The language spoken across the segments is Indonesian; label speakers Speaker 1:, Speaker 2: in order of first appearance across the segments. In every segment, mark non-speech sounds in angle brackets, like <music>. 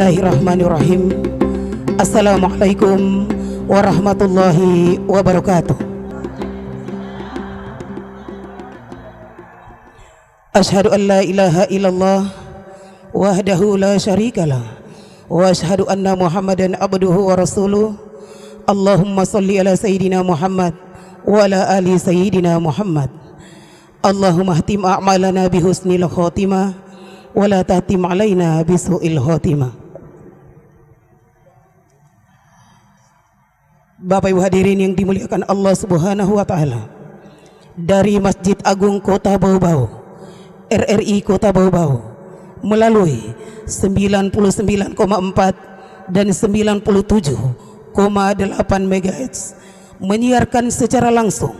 Speaker 1: Bismillahirrahmanirrahim Assalamualaikum warahmatullahi wabarakatuh Ashadu an la ilaha illallah Wahdahu la syarikalah Wa ashadu anna muhammadan abduhu wa rasuluh Allahumma salli ala sayyidina Muhammad Wa ala ali sayyidina Muhammad Allahumma hatim a'malana bihusnil khotimah wala tahtim alaina bisu'il khotimah Bapak Ibu hadirin yang dimuliakan Allah Subhanahu wa taala. Dari Masjid Agung Kota Bau-Bau, RRI Kota Bau-Bau melalui 99,4 dan 97,8 MHz menyiarkan secara langsung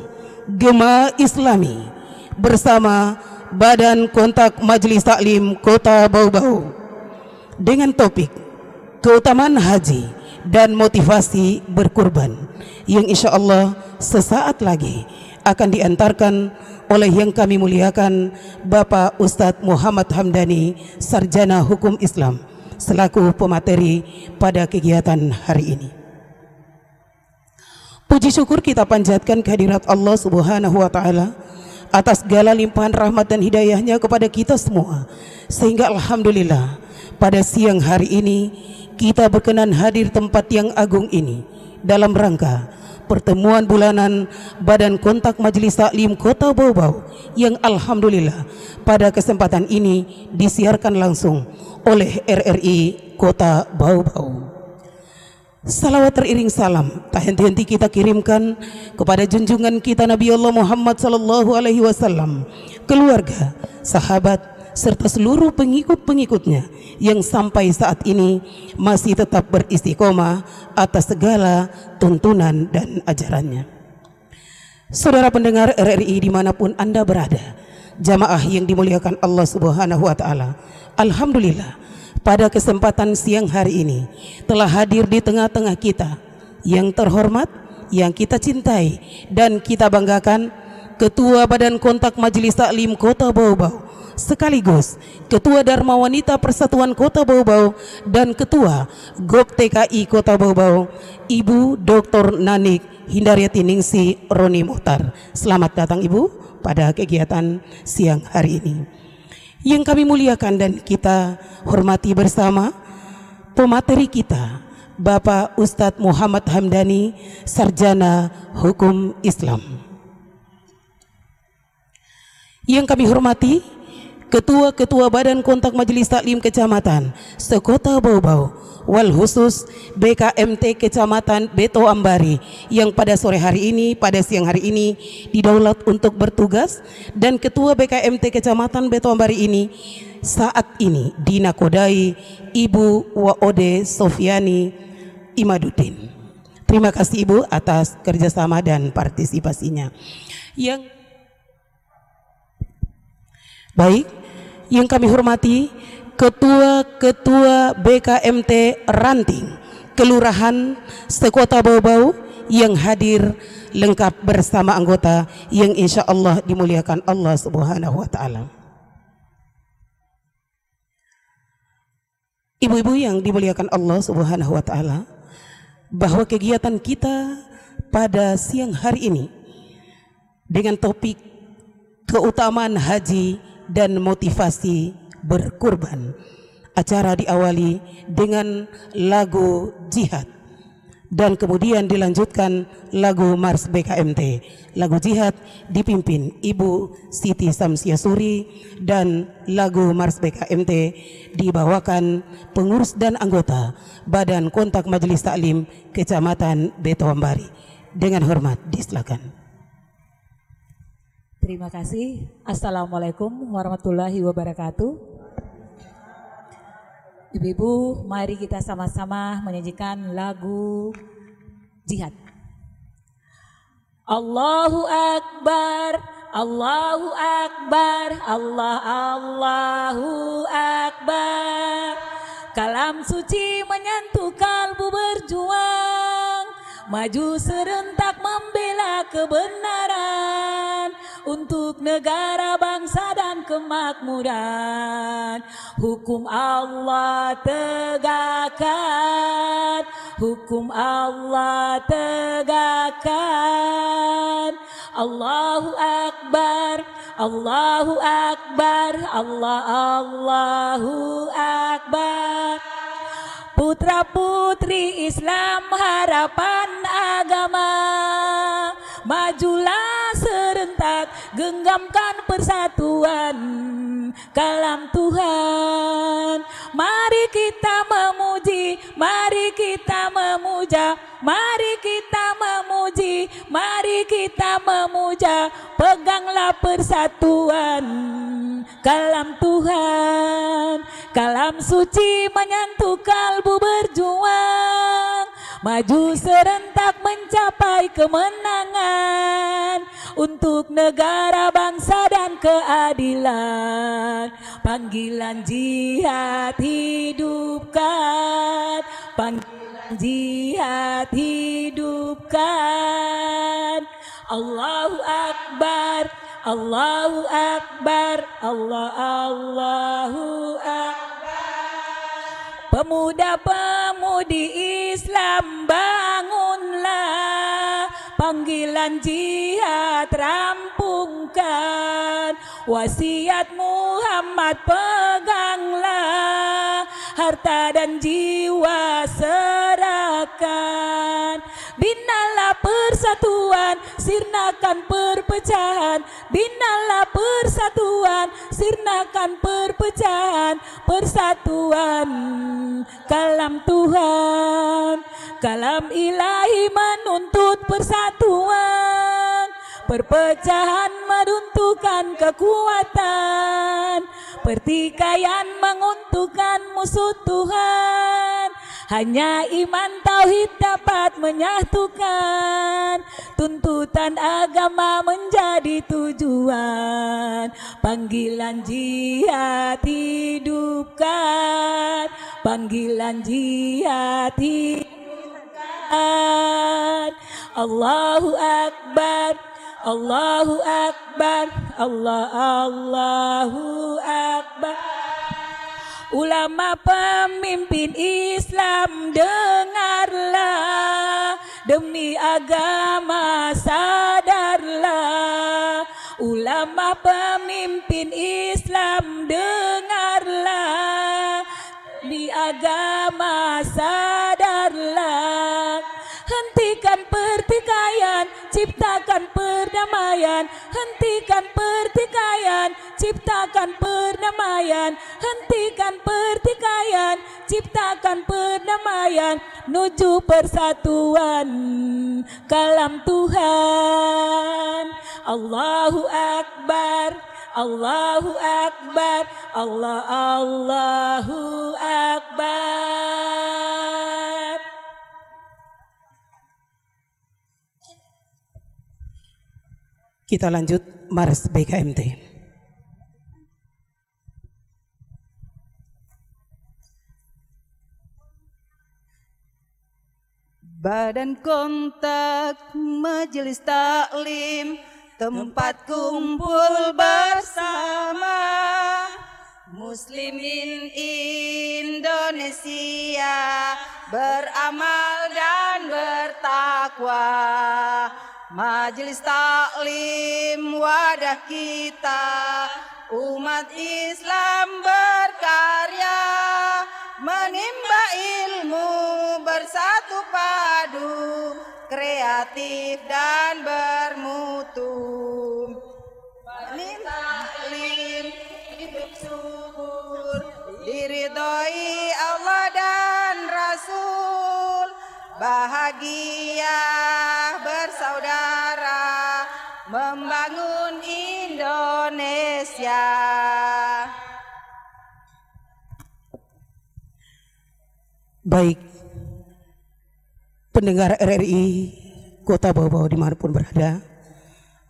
Speaker 1: Gema Islami bersama Badan Kontak Majelis Taklim Kota Bau-Bau dengan topik keutamaan haji dan motivasi berkurban yang insya Allah sesaat lagi akan diantarkan oleh yang kami muliakan Bapak Ustadz Muhammad Hamdani Sarjana Hukum Islam selaku pemateri pada kegiatan hari ini. Puji syukur kita panjatkan kehadirat Allah Subhanahu wa taala atas segala limpahan rahmat dan hidayahnya kepada kita semua sehingga alhamdulillah pada siang hari ini kita berkenan hadir tempat yang agung ini dalam rangka pertemuan bulanan Badan Kontak Majelis Taklim Kota Bau yang Alhamdulillah pada kesempatan ini disiarkan langsung oleh RRI Kota Bau Salawat teriring salam tak henti-henti kita kirimkan kepada junjungan kita Nabi Allah Muhammad sallallahu alaihi wasallam, keluarga, sahabat, serta seluruh pengikut-pengikutnya yang sampai saat ini masih tetap beristiqomah atas segala tuntunan dan ajarannya. Saudara pendengar RRI dimanapun Anda berada, jamaah yang dimuliakan Allah Subhanahu wa Ta'ala, Alhamdulillah, pada kesempatan siang hari ini telah hadir di tengah-tengah kita yang terhormat, yang kita cintai dan kita banggakan Ketua Badan Kontak Majelis Taklim Kota Bau-Bau sekaligus Ketua Dharma Wanita Persatuan Kota Bau-Bau dan Ketua GOP TKI Kota Bau-Bau, Ibu Dr. Nanik Hindariati Ningsi Roni Muhtar. Selamat datang Ibu pada kegiatan siang hari ini. Yang kami muliakan dan kita hormati bersama pemateri kita Bapak Ustadz Muhammad Hamdani, Sarjana Hukum Islam. Yang kami hormati, ketua-ketua Badan Kontak Majelis Taklim Kecamatan Sekota Bau-Bau wal khusus BKMT Kecamatan Beto Ambari yang pada sore hari ini pada siang hari ini didaulat untuk bertugas dan ketua BKMT Kecamatan Beto Ambari ini saat ini dinakodai Ibu Waode Sofiani Imaduddin. Terima kasih Ibu atas kerjasama dan partisipasinya. Yang baik yang kami hormati Ketua-Ketua BKMT Ranting, Kelurahan Sekota Bau-Bau yang hadir lengkap bersama anggota yang insya Allah dimuliakan Allah Subhanahu Wa Taala. Ibu-ibu yang dimuliakan Allah Subhanahu Wa Taala, bahwa kegiatan kita pada siang hari ini dengan topik keutamaan haji dan motivasi berkurban. Acara diawali dengan lagu jihad dan kemudian dilanjutkan lagu Mars BKMT. Lagu Jihad dipimpin Ibu Siti Samsia Suri dan lagu Mars BKMT dibawakan pengurus dan anggota Badan Kontak Majelis Taklim Kecamatan Betoambari. Dengan hormat disilakan.
Speaker 2: Terima kasih. Assalamualaikum warahmatullahi wabarakatuh. Ibu-ibu, mari kita sama-sama menyajikan lagu jihad. Allahu Akbar, Allahu Akbar, Allah Allahu Akbar. Kalam suci menyentuh kalbu berjuang, maju serentak membela kebenaran untuk negara bangsa dan kemakmuran hukum Allah tegakkan hukum Allah tegakkan Allahu Akbar Allahu Akbar Allah Allahu Akbar Putra putri Islam harapan agama majulah genggamkan persatuan kalam Tuhan. Mari kita memuji, mari kita memuja, mari kita memuji, mari kita memuja. Peganglah persatuan kalam Tuhan. Kalam suci menyentuh kalbu berjuang. Maju serentak mencapai kemenangan Untuk negara, bangsa dan keadilan Panggilan jihad hidupkan Panggilan jihad hidupkan Allahu Akbar Allahu Akbar Allah Allahu Akbar Pemuda-pemudi Islam bangunlah Panggilan jihad rampungkan Wasiat Muhammad peganglah Harta dan jiwa sendiri persatuan, sirnakan perpecahan. Binalah persatuan, sirnakan perpecahan. Persatuan kalam Tuhan, kalam ilahi menuntut persatuan. Perpecahan meruntuhkan kekuatan, pertikaian menguntukkan musuh Tuhan. Hanya iman tauhid dapat menyatukan Tuntutan agama menjadi tujuan Panggilan jihad hidupkan Panggilan jihad hidupkan Allahu Akbar Allahu Akbar Allah Allahu Akbar ulama pemimpin Islam dengarlah demi agama sadarlah ulama pemimpin Islam dengarlah demi agama sadarlah hentikan pertikaian ciptakan perdamaian hentikan pertikaian, ciptakan perdamaian, hentikan pertikaian, ciptakan perdamaian, menuju persatuan kalam Tuhan. Allahu Akbar, Allahu Akbar, Allah Allahu Akbar.
Speaker 1: Kita lanjut Mars BKMT.
Speaker 3: Badan kontak majelis taklim Tempat kumpul bersama Muslimin Indonesia Beramal dan bertakwa Majelis taklim wadah kita Umat Islam berkarya Menimba ilmu bersatu padu Kreatif dan bermutu
Speaker 4: Majelis taklim hidup subur Diridhoi
Speaker 3: Allah dan Rasul Bahagia Saudara, membangun Indonesia.
Speaker 1: Baik, pendengar RRI Kota Bawah dimanapun berada,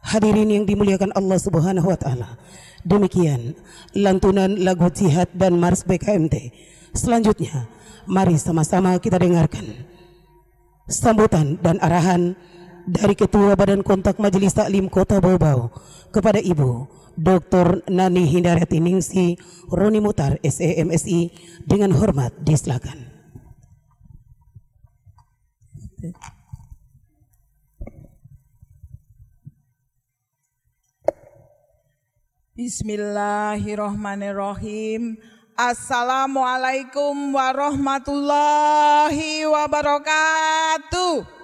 Speaker 1: hadirin yang dimuliakan Allah Subhanahu wa Ta'ala. Demikian lantunan lagu jihad dan Mars BKMT. Selanjutnya, mari sama-sama kita dengarkan sambutan dan arahan dari Ketua Badan Kontak Majelis Taklim Kota Bobau kepada Ibu Dr. Nani Hindarati Ningsi Roni Mutar SEMSI dengan hormat disilakan.
Speaker 5: Bismillahirrahmanirrahim. Assalamualaikum warahmatullahi wabarakatuh.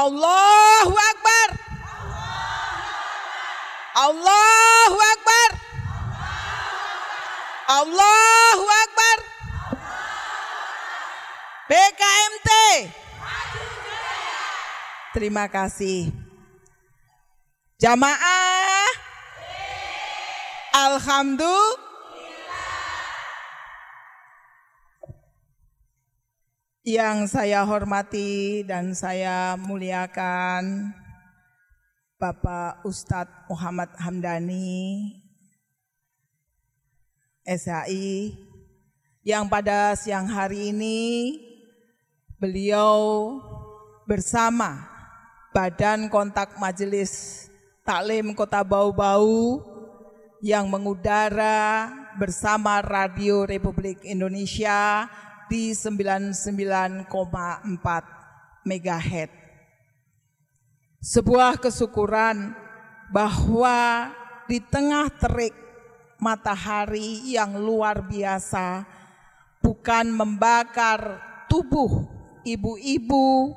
Speaker 5: Allahu Akbar. Allahu Akbar. Allahu Akbar. PKMT. Terima kasih. Jamaah. Alhamdulillah. Yang saya hormati dan saya muliakan Bapak Ustadz Muhammad Hamdani, SHI, yang pada siang hari ini beliau bersama Badan Kontak Majelis Taklim Kota Bau-Bau yang mengudara bersama Radio Republik Indonesia di 99,4 MHz. Sebuah kesyukuran bahwa di tengah terik matahari yang luar biasa bukan membakar tubuh ibu-ibu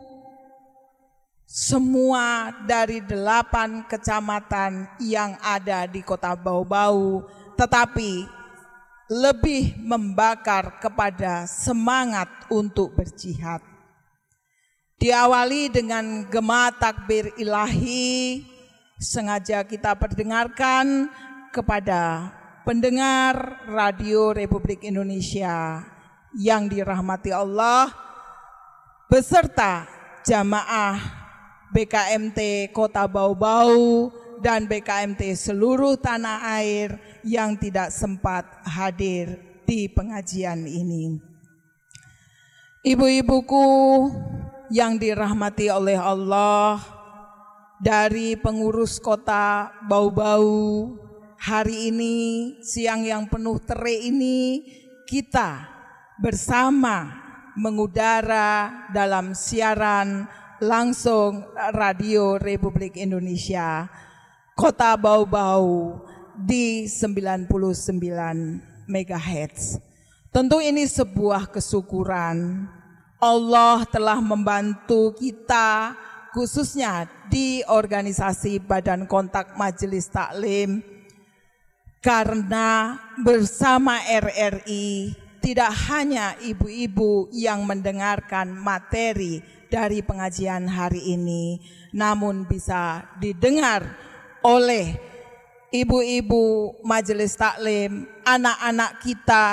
Speaker 5: semua dari delapan kecamatan yang ada di kota Bau-Bau tetapi lebih membakar kepada semangat untuk berjihad. Diawali dengan gema takbir ilahi, sengaja kita perdengarkan kepada pendengar Radio Republik Indonesia yang dirahmati Allah, beserta jamaah BKMT Kota Bau-Bau, dan BKMT seluruh tanah air yang tidak sempat hadir di pengajian ini. Ibu-ibuku yang dirahmati oleh Allah dari pengurus kota bau-bau hari ini siang yang penuh terik ini kita bersama mengudara dalam siaran langsung Radio Republik Indonesia kota bau-bau di 99 MHz. Tentu ini sebuah kesyukuran. Allah telah membantu kita khususnya di organisasi Badan Kontak Majelis Taklim karena bersama RRI tidak hanya ibu-ibu yang mendengarkan materi dari pengajian hari ini, namun bisa didengar oleh ibu-ibu majelis taklim, anak-anak kita,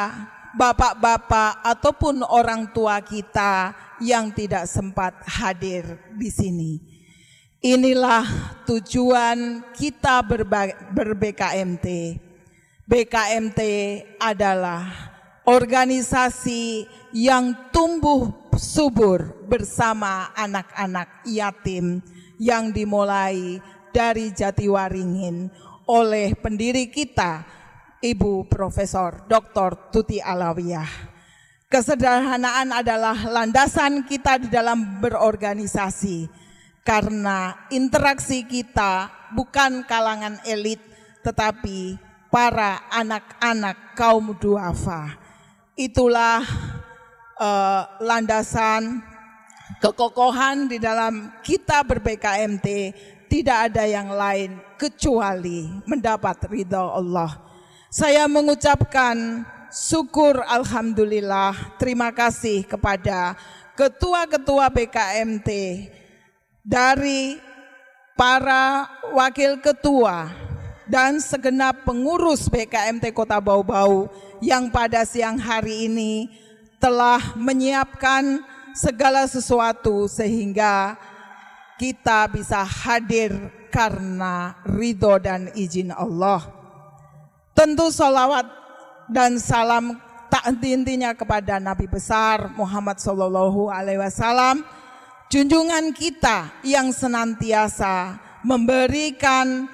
Speaker 5: bapak-bapak ataupun orang tua kita yang tidak sempat hadir di sini. Inilah tujuan kita ber-BKMT. BKMT adalah organisasi yang tumbuh subur bersama anak-anak yatim yang dimulai dari Jatiwaringin oleh pendiri kita Ibu Profesor Dr. Tuti Alawiyah. Kesederhanaan adalah landasan kita di dalam berorganisasi karena interaksi kita bukan kalangan elit tetapi para anak-anak kaum duafa. Itulah eh, landasan kekokohan di dalam kita ber-BKMT tidak ada yang lain kecuali mendapat ridha Allah. Saya mengucapkan syukur alhamdulillah terima kasih kepada ketua-ketua BKMT dari para wakil ketua dan segenap pengurus BKMT Kota Bau-Bau yang pada siang hari ini telah menyiapkan segala sesuatu sehingga kita bisa hadir karena ridho dan izin Allah. Tentu solawat dan salam tak intinya kepada Nabi besar Muhammad Shallallahu Alaihi Wasallam, junjungan kita yang senantiasa memberikan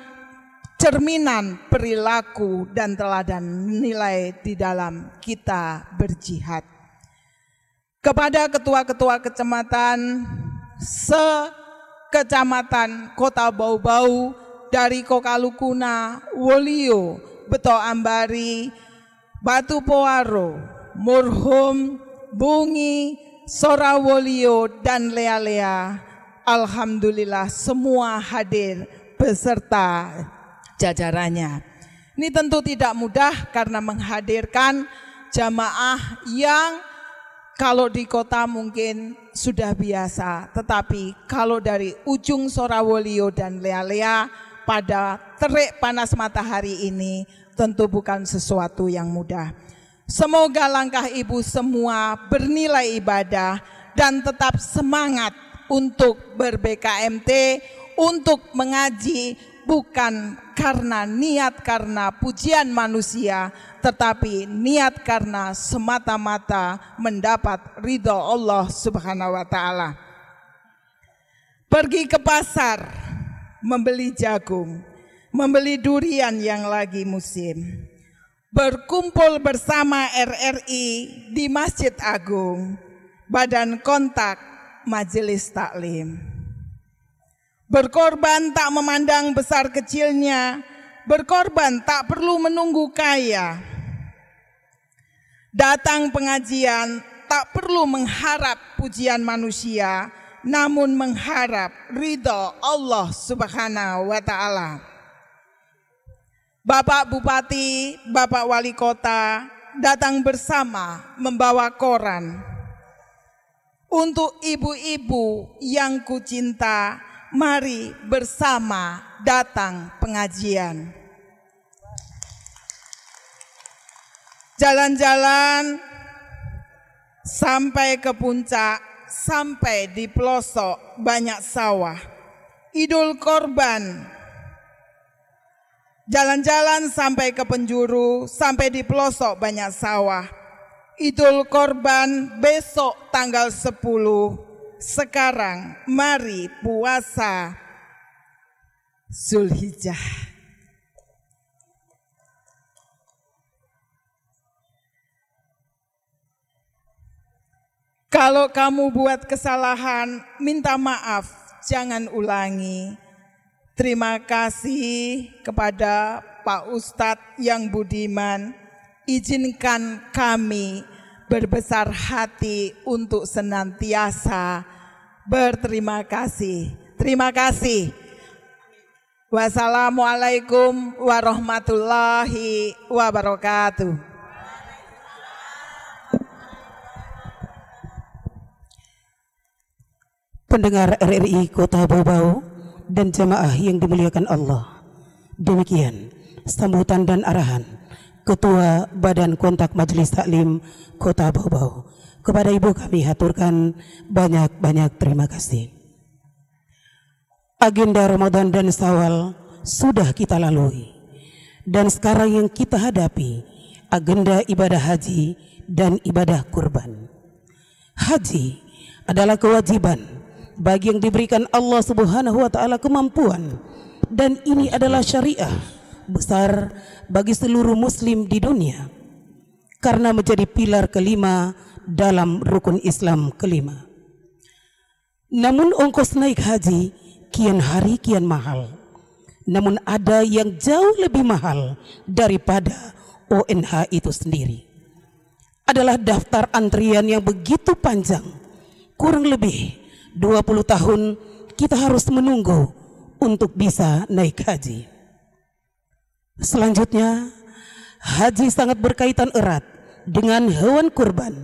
Speaker 5: cerminan perilaku dan teladan nilai di dalam kita berjihad. Kepada ketua-ketua kecamatan se Kecamatan Kota Bau-Bau dari Kokalukuna, Wolio, Beto Ambari, Batu Poaro, Murhum, Bungi, Sorawolio, dan Lea-Lea. Alhamdulillah semua hadir beserta jajarannya. Ini tentu tidak mudah karena menghadirkan jamaah yang kalau di kota mungkin sudah biasa, tetapi kalau dari ujung Sorawolio dan Lea-Lea pada terik panas matahari ini tentu bukan sesuatu yang mudah. Semoga langkah ibu semua bernilai ibadah dan tetap semangat untuk ber-BKMT, untuk mengaji, bukan karena niat karena pujian manusia, tetapi niat karena semata-mata mendapat ridho Allah Subhanahu wa Ta'ala. Pergi ke pasar, membeli jagung, membeli durian yang lagi musim, berkumpul bersama RRI di Masjid Agung, Badan Kontak Majelis Taklim Berkorban tak memandang besar kecilnya, berkorban tak perlu menunggu kaya. Datang pengajian tak perlu mengharap pujian manusia, namun mengharap ridho Allah Subhanahu wa Ta'ala. Bapak Bupati, Bapak Wali Kota datang bersama membawa koran. Untuk ibu-ibu yang kucinta, mari bersama datang pengajian. Jalan-jalan sampai ke puncak, sampai di pelosok banyak sawah. Idul korban Jalan-jalan sampai ke penjuru, sampai di pelosok banyak sawah. Idul korban besok tanggal 10 sekarang mari puasa Zulhijjah. Kalau kamu buat kesalahan, minta maaf, jangan ulangi. Terima kasih kepada Pak Ustadz yang budiman. Izinkan kami berbesar hati untuk senantiasa berterima kasih. Terima kasih. Wassalamualaikum warahmatullahi wabarakatuh.
Speaker 1: Pendengar RRI Kota Bau dan jemaah yang dimuliakan Allah. Demikian sambutan dan arahan Ketua Badan Kontak Majelis Taklim Kota Bau kepada Ibu kami haturkan banyak-banyak terima kasih. Agenda Ramadan dan Sawal sudah kita lalui. Dan sekarang yang kita hadapi agenda ibadah haji dan ibadah kurban. Haji adalah kewajiban bagi yang diberikan Allah Subhanahu wa taala kemampuan dan ini adalah syariah besar bagi seluruh muslim di dunia karena menjadi pilar kelima dalam rukun Islam kelima. Namun ongkos naik haji kian hari kian mahal. Namun ada yang jauh lebih mahal daripada ONH itu sendiri. Adalah daftar antrian yang begitu panjang. Kurang lebih 20 tahun kita harus menunggu untuk bisa naik haji. Selanjutnya, haji sangat berkaitan erat dengan hewan kurban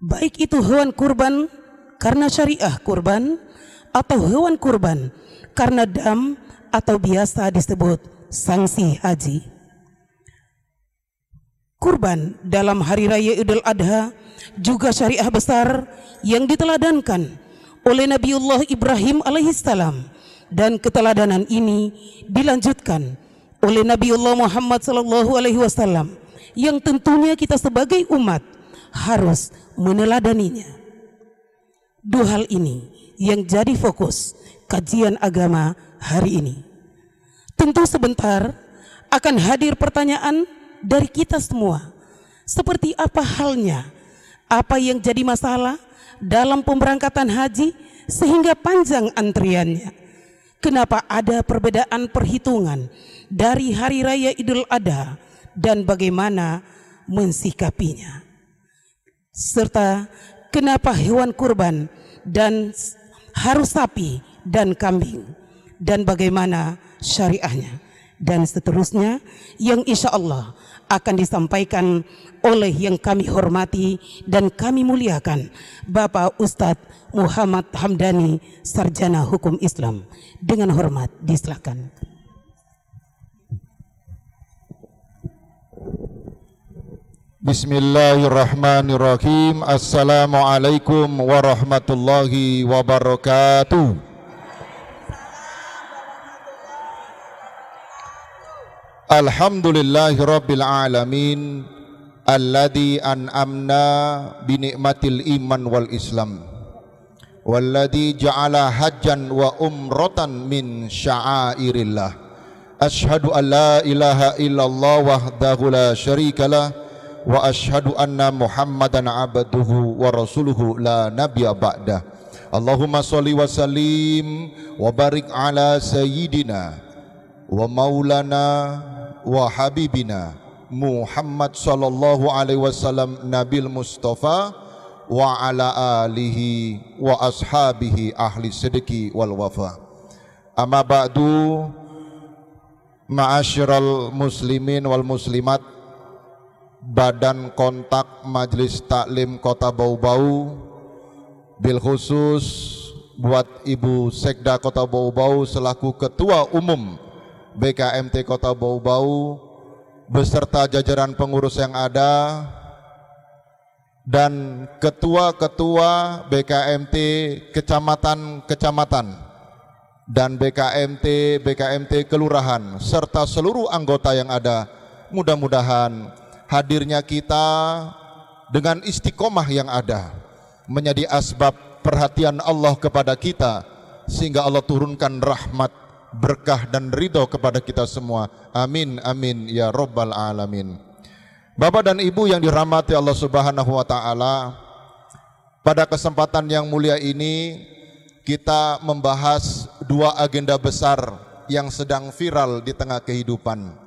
Speaker 1: baik itu hewan kurban karena syariah kurban atau hewan kurban karena dam atau biasa disebut sanksi haji. Kurban dalam hari raya Idul Adha juga syariah besar yang diteladankan oleh Nabiullah Ibrahim alaihissalam dan keteladanan ini dilanjutkan oleh Nabiullah Muhammad sallallahu alaihi wasallam yang tentunya kita sebagai umat harus meneladaninya. Dua hal ini yang jadi fokus kajian agama hari ini. Tentu sebentar akan hadir pertanyaan dari kita semua. Seperti apa halnya? Apa yang jadi masalah dalam pemberangkatan haji sehingga panjang antriannya? Kenapa ada perbedaan perhitungan dari hari raya Idul Adha dan bagaimana mensikapinya? serta kenapa hewan kurban dan harus sapi dan kambing dan bagaimana syariahnya dan seterusnya yang insya Allah akan disampaikan oleh yang kami hormati dan kami muliakan Bapak Ustadz Muhammad Hamdani Sarjana Hukum Islam dengan hormat diserahkan.
Speaker 6: Bismillahirrahmanirrahim. Assalamualaikum warahmatullahi wabarakatuh. Alhamdulillahirabbil alamin alladzi an'amna bi ni'matil iman wal islam walladzi ja'ala hajjan wa umratan min sya'airillah. Ashhadu an la ilaha illallah wahdahu la syarikalah wa ashhadu anna Muhammadan abduhu wa rasuluhu la nabiyya ba'dah. Allahumma salli wa sallim wa barik ala sayyidina wa maulana wa habibina Muhammad sallallahu alaihi wasallam nabil mustafa wa ala alihi wa ashabihi ahli sidqi wal wafa. Amma ba'du ma'asyiral muslimin wal muslimat Badan Kontak Majelis Taklim Kota Bau-Bau bil khusus buat Ibu Sekda Kota Bau-Bau selaku Ketua Umum BKMT Kota Bau-Bau beserta jajaran pengurus yang ada dan ketua-ketua BKMT kecamatan-kecamatan dan BKMT BKMT kelurahan serta seluruh anggota yang ada mudah-mudahan hadirnya kita dengan istiqomah yang ada menjadi asbab perhatian Allah kepada kita sehingga Allah turunkan rahmat berkah dan ridho kepada kita semua amin amin ya robbal alamin Bapak dan Ibu yang dirahmati Allah Subhanahu wa taala pada kesempatan yang mulia ini kita membahas dua agenda besar yang sedang viral di tengah kehidupan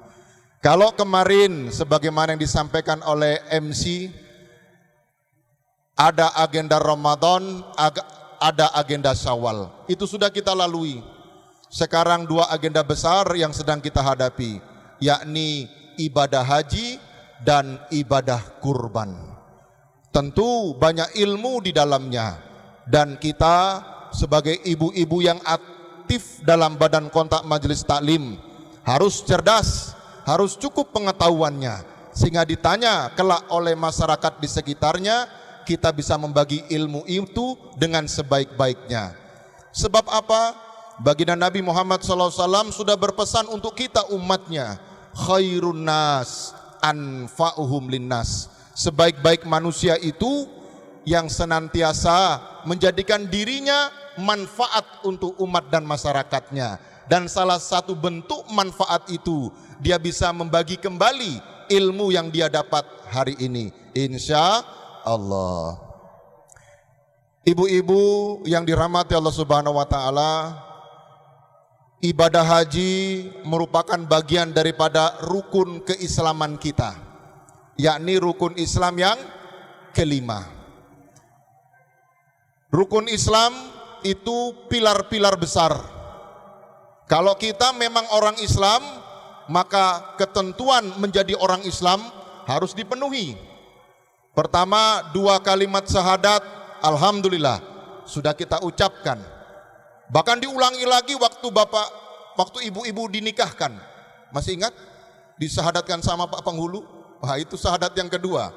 Speaker 6: kalau kemarin sebagaimana yang disampaikan oleh MC ada agenda Ramadan, ada agenda Syawal. Itu sudah kita lalui. Sekarang dua agenda besar yang sedang kita hadapi, yakni ibadah haji dan ibadah kurban. Tentu banyak ilmu di dalamnya dan kita sebagai ibu-ibu yang aktif dalam badan kontak majelis taklim harus cerdas harus cukup pengetahuannya sehingga ditanya kelak oleh masyarakat di sekitarnya kita bisa membagi ilmu itu dengan sebaik-baiknya. Sebab apa? Baginda Nabi Muhammad SAW sudah berpesan untuk kita umatnya khairun nas anfa'uhum linnas. Sebaik-baik manusia itu yang senantiasa menjadikan dirinya manfaat untuk umat dan masyarakatnya. Dan salah satu bentuk manfaat itu dia bisa membagi kembali ilmu yang dia dapat hari ini. Insya Allah. Ibu-ibu yang dirahmati Allah Subhanahu wa taala, ibadah haji merupakan bagian daripada rukun keislaman kita, yakni rukun Islam yang kelima. Rukun Islam itu pilar-pilar besar. Kalau kita memang orang Islam, maka ketentuan menjadi orang Islam harus dipenuhi. Pertama, dua kalimat syahadat, alhamdulillah sudah kita ucapkan. Bahkan diulangi lagi waktu bapak, waktu ibu-ibu dinikahkan. Masih ingat? Disahadatkan sama Pak Penghulu? Wah, itu syahadat yang kedua.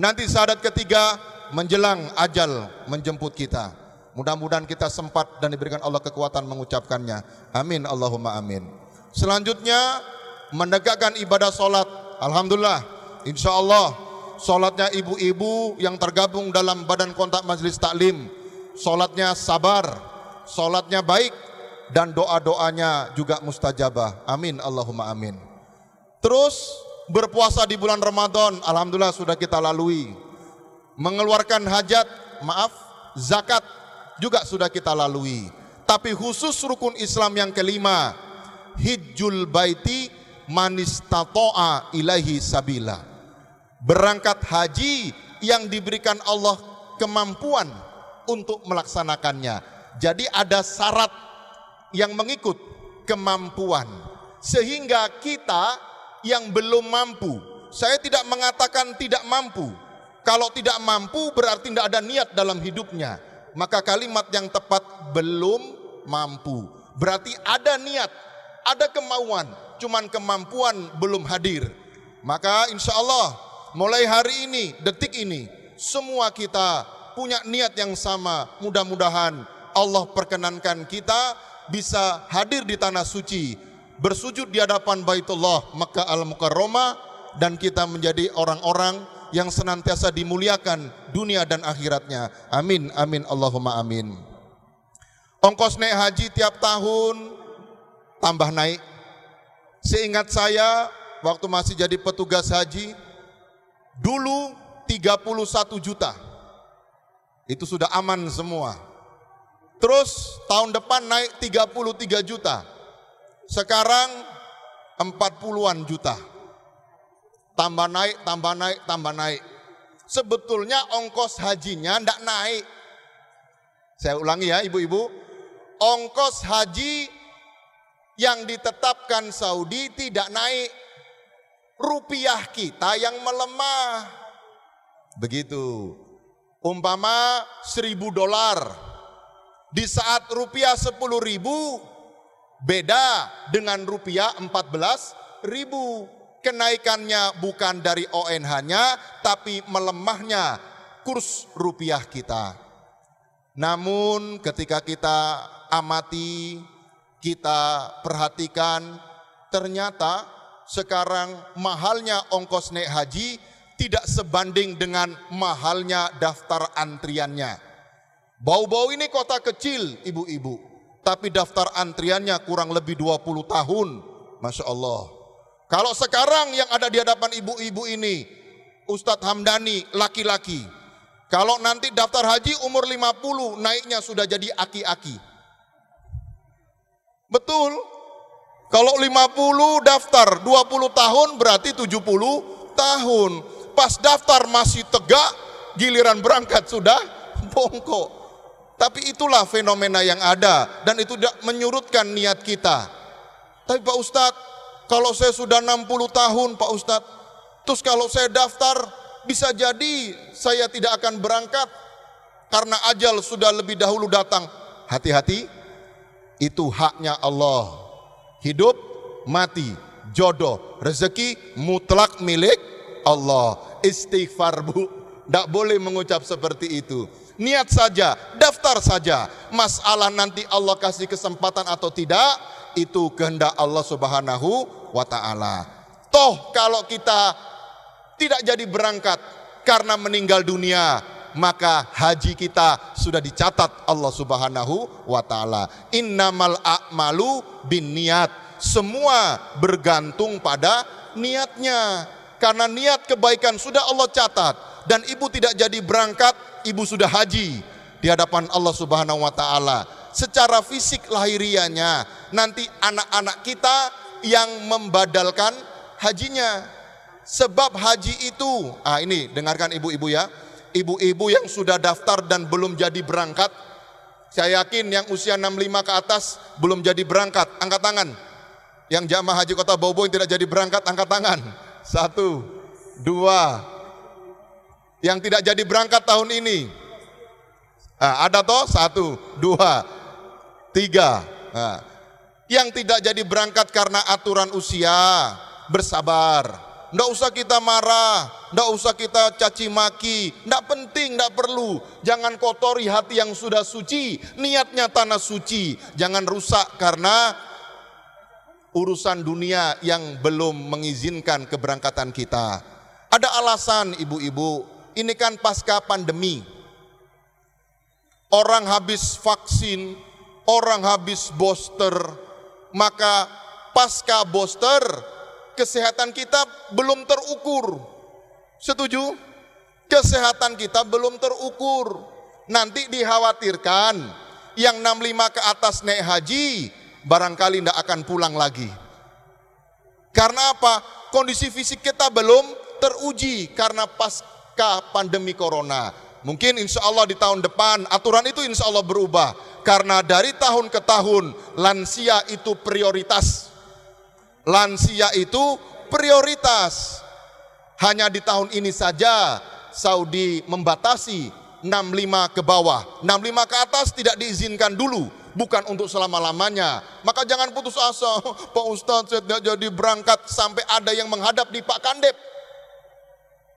Speaker 6: Nanti syahadat ketiga menjelang ajal menjemput kita. Mudah-mudahan kita sempat dan diberikan Allah kekuatan mengucapkannya. Amin Allahumma amin. Selanjutnya menegakkan ibadah sholat. Alhamdulillah, insya Allah sholatnya ibu-ibu yang tergabung dalam badan kontak majelis taklim, sholatnya sabar, sholatnya baik, dan doa-doanya juga mustajabah. Amin, Allahumma amin. Terus berpuasa di bulan Ramadan, Alhamdulillah sudah kita lalui. Mengeluarkan hajat, maaf, zakat juga sudah kita lalui. Tapi khusus rukun Islam yang kelima, hijjul baiti manistatoa ilahi sabila. Berangkat haji yang diberikan Allah kemampuan untuk melaksanakannya. Jadi ada syarat yang mengikut kemampuan. Sehingga kita yang belum mampu, saya tidak mengatakan tidak mampu. Kalau tidak mampu berarti tidak ada niat dalam hidupnya. Maka kalimat yang tepat belum mampu. Berarti ada niat, ada kemauan, cuman kemampuan belum hadir. Maka insya Allah mulai hari ini, detik ini, semua kita punya niat yang sama. Mudah-mudahan Allah perkenankan kita bisa hadir di tanah suci, bersujud di hadapan Baitullah Mekah Al-Mukarramah dan kita menjadi orang-orang yang senantiasa dimuliakan dunia dan akhiratnya. Amin, amin, Allahumma amin. Ongkos naik haji tiap tahun tambah naik. Seingat saya waktu masih jadi petugas haji, dulu 31 juta. Itu sudah aman semua. Terus tahun depan naik 33 juta. Sekarang 40-an juta. Tambah naik, tambah naik, tambah naik. Sebetulnya ongkos hajinya tidak naik. Saya ulangi ya ibu-ibu. Ongkos haji yang ditetapkan Saudi tidak naik. Rupiah kita yang melemah. Begitu. Umpama seribu dolar. Di saat rupiah sepuluh ribu, beda dengan rupiah empat belas ribu. Kenaikannya bukan dari ONH-nya, tapi melemahnya kurs rupiah kita. Namun ketika kita amati kita perhatikan ternyata sekarang mahalnya ongkos naik haji tidak sebanding dengan mahalnya daftar antriannya. Bau-bau ini kota kecil ibu-ibu, tapi daftar antriannya kurang lebih 20 tahun. Masya Allah. Kalau sekarang yang ada di hadapan ibu-ibu ini, Ustadz Hamdani laki-laki. Kalau nanti daftar haji umur 50 naiknya sudah jadi aki-aki. Betul. Kalau 50 daftar 20 tahun berarti 70 tahun. Pas daftar masih tegak, giliran berangkat sudah <laughs> bongkok. Tapi itulah fenomena yang ada dan itu tidak menyurutkan niat kita. Tapi Pak Ustadz, kalau saya sudah 60 tahun Pak Ustadz, terus kalau saya daftar bisa jadi saya tidak akan berangkat karena ajal sudah lebih dahulu datang. Hati-hati, itu haknya Allah. Hidup, mati, jodoh, rezeki mutlak milik Allah. Istighfar bu, tidak boleh mengucap seperti itu. Niat saja, daftar saja. Masalah nanti Allah kasih kesempatan atau tidak, itu kehendak Allah Subhanahu wa taala. Toh kalau kita tidak jadi berangkat karena meninggal dunia, maka haji kita sudah dicatat Allah Subhanahu wa taala. Innamal a'malu niat. Semua bergantung pada niatnya. Karena niat kebaikan sudah Allah catat dan ibu tidak jadi berangkat, ibu sudah haji di hadapan Allah Subhanahu wa taala. Secara fisik lahirianya nanti anak-anak kita yang membadalkan hajinya. Sebab haji itu, ah ini dengarkan ibu-ibu ya ibu-ibu yang sudah daftar dan belum jadi berangkat, saya yakin yang usia 65 ke atas belum jadi berangkat, angkat tangan. Yang jamaah haji kota Bobo yang tidak jadi berangkat, angkat tangan. Satu, dua. Yang tidak jadi berangkat tahun ini. Nah, ada toh? Satu, dua, tiga. Nah, yang tidak jadi berangkat karena aturan usia, bersabar. Tidak usah kita marah, tidak usah kita caci maki, tidak penting, tidak perlu. Jangan kotori hati yang sudah suci, niatnya tanah suci. Jangan rusak karena urusan dunia yang belum mengizinkan keberangkatan kita. Ada alasan ibu-ibu, ini kan pasca pandemi. Orang habis vaksin, orang habis booster, maka pasca booster Kesehatan kita belum terukur. Setuju? Kesehatan kita belum terukur. Nanti dikhawatirkan yang 65 ke atas naik haji barangkali tidak akan pulang lagi. Karena apa? Kondisi fisik kita belum teruji karena pasca pandemi corona. Mungkin insya Allah di tahun depan aturan itu insya Allah berubah. Karena dari tahun ke tahun lansia itu prioritas lansia itu prioritas. Hanya di tahun ini saja Saudi membatasi 65 ke bawah. 65 ke atas tidak diizinkan dulu. Bukan untuk selama-lamanya. Maka jangan putus asa. <laughs> Pak Ustadz saya tidak jadi berangkat sampai ada yang menghadap di Pak Kandep.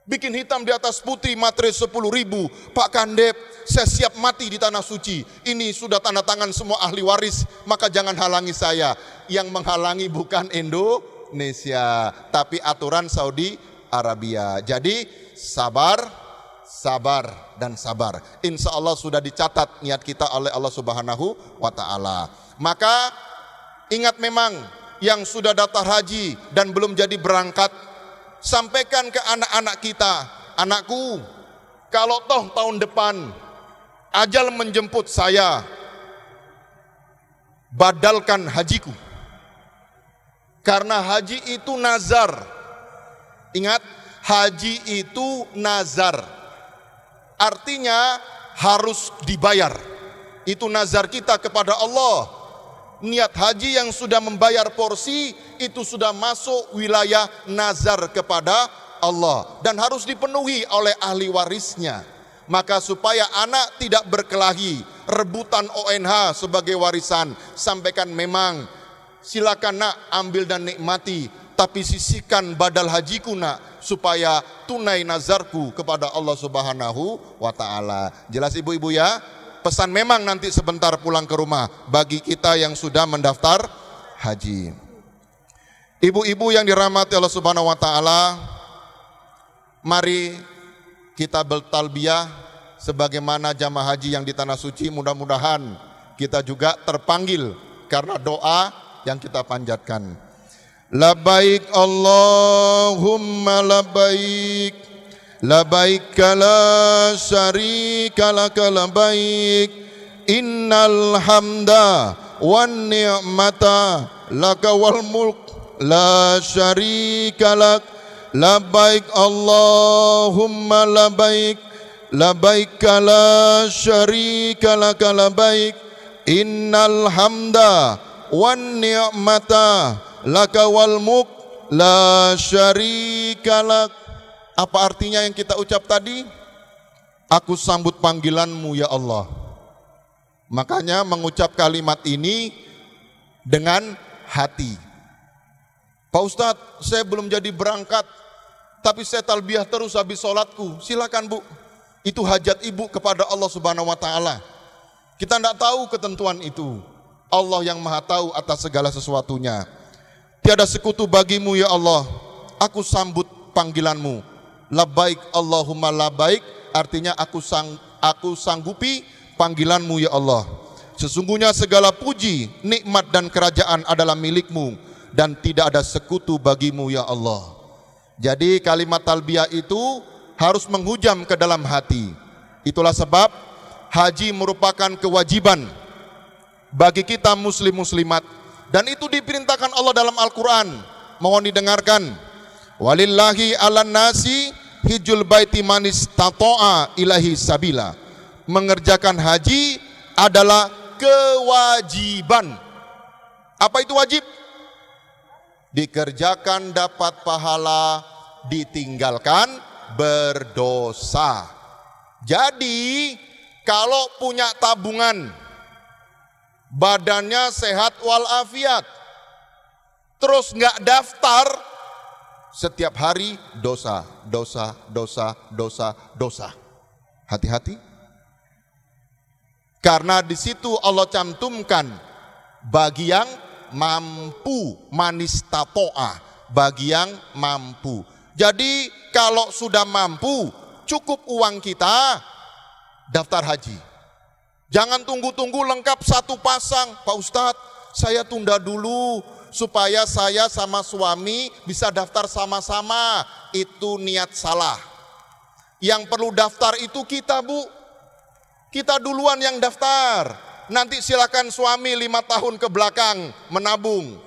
Speaker 6: Bikin hitam di atas putih materi 10 ribu. Pak Kandep, saya siap mati di tanah suci. Ini sudah tanda tangan semua ahli waris, maka jangan halangi saya. Yang menghalangi bukan Indonesia, tapi aturan Saudi Arabia. Jadi sabar, sabar, dan sabar. Insya Allah sudah dicatat niat kita oleh Allah Subhanahu wa Ta'ala. Maka ingat memang yang sudah daftar haji dan belum jadi berangkat sampaikan ke anak-anak kita, anakku, kalau toh tahun depan ajal menjemput saya, badalkan hajiku. Karena haji itu nazar. Ingat, haji itu nazar. Artinya harus dibayar. Itu nazar kita kepada Allah niat haji yang sudah membayar porsi itu sudah masuk wilayah nazar kepada Allah dan harus dipenuhi oleh ahli warisnya. Maka supaya anak tidak berkelahi rebutan ONH sebagai warisan, sampaikan memang silakan nak ambil dan nikmati tapi sisihkan badal hajiku nak supaya tunai nazarku kepada Allah Subhanahu wa taala. Jelas ibu-ibu ya? pesan memang nanti sebentar pulang ke rumah bagi kita yang sudah mendaftar haji. Ibu-ibu yang dirahmati Allah Subhanahu wa taala, mari kita bertalbiyah sebagaimana jamaah haji yang di tanah suci mudah-mudahan kita juga terpanggil karena doa yang kita panjatkan. Labaik Allahumma labaik labaik la syarika laka labaik innal hamda wan ni'mata laka wal mulk la syarika lak labaik Allahumma labaik labaik la syarika laka labaik innal hamda wan ni'mata laka wal mulk la syari lak apa artinya yang kita ucap tadi? Aku sambut panggilanmu ya Allah. Makanya mengucap kalimat ini dengan hati. Pak Ustadz, saya belum jadi berangkat, tapi saya talbiah terus habis sholatku. Silakan Bu, itu hajat ibu kepada Allah Subhanahu wa Ta'ala. Kita tidak tahu ketentuan itu. Allah yang Maha Tahu atas segala sesuatunya. Tiada sekutu bagimu, ya Allah. Aku sambut panggilanmu. Labaik Allahumma labaik artinya aku sang aku sanggupi panggilanmu ya Allah. Sesungguhnya segala puji, nikmat dan kerajaan adalah milikmu dan tidak ada sekutu bagimu ya Allah. Jadi kalimat talbiyah itu harus menghujam ke dalam hati. Itulah sebab haji merupakan kewajiban bagi kita muslim muslimat dan itu diperintahkan Allah dalam Al-Qur'an. Mohon didengarkan. Walillahi 'alan nasi hijul baiti manis tatoa ilahi sabila. Mengerjakan haji adalah kewajiban. Apa itu wajib? Dikerjakan dapat pahala, ditinggalkan berdosa. Jadi kalau punya tabungan, badannya sehat walafiat, terus nggak daftar, setiap hari dosa, dosa, dosa, dosa, dosa. Hati-hati. Karena di situ Allah cantumkan bagi yang mampu manis tatoa, bagi yang mampu. Jadi kalau sudah mampu, cukup uang kita daftar haji. Jangan tunggu-tunggu lengkap satu pasang, Pak Ustadz, saya tunda dulu supaya saya sama suami bisa daftar sama-sama. Itu niat salah. Yang perlu daftar itu kita bu. Kita duluan yang daftar. Nanti silakan suami lima tahun ke belakang menabung.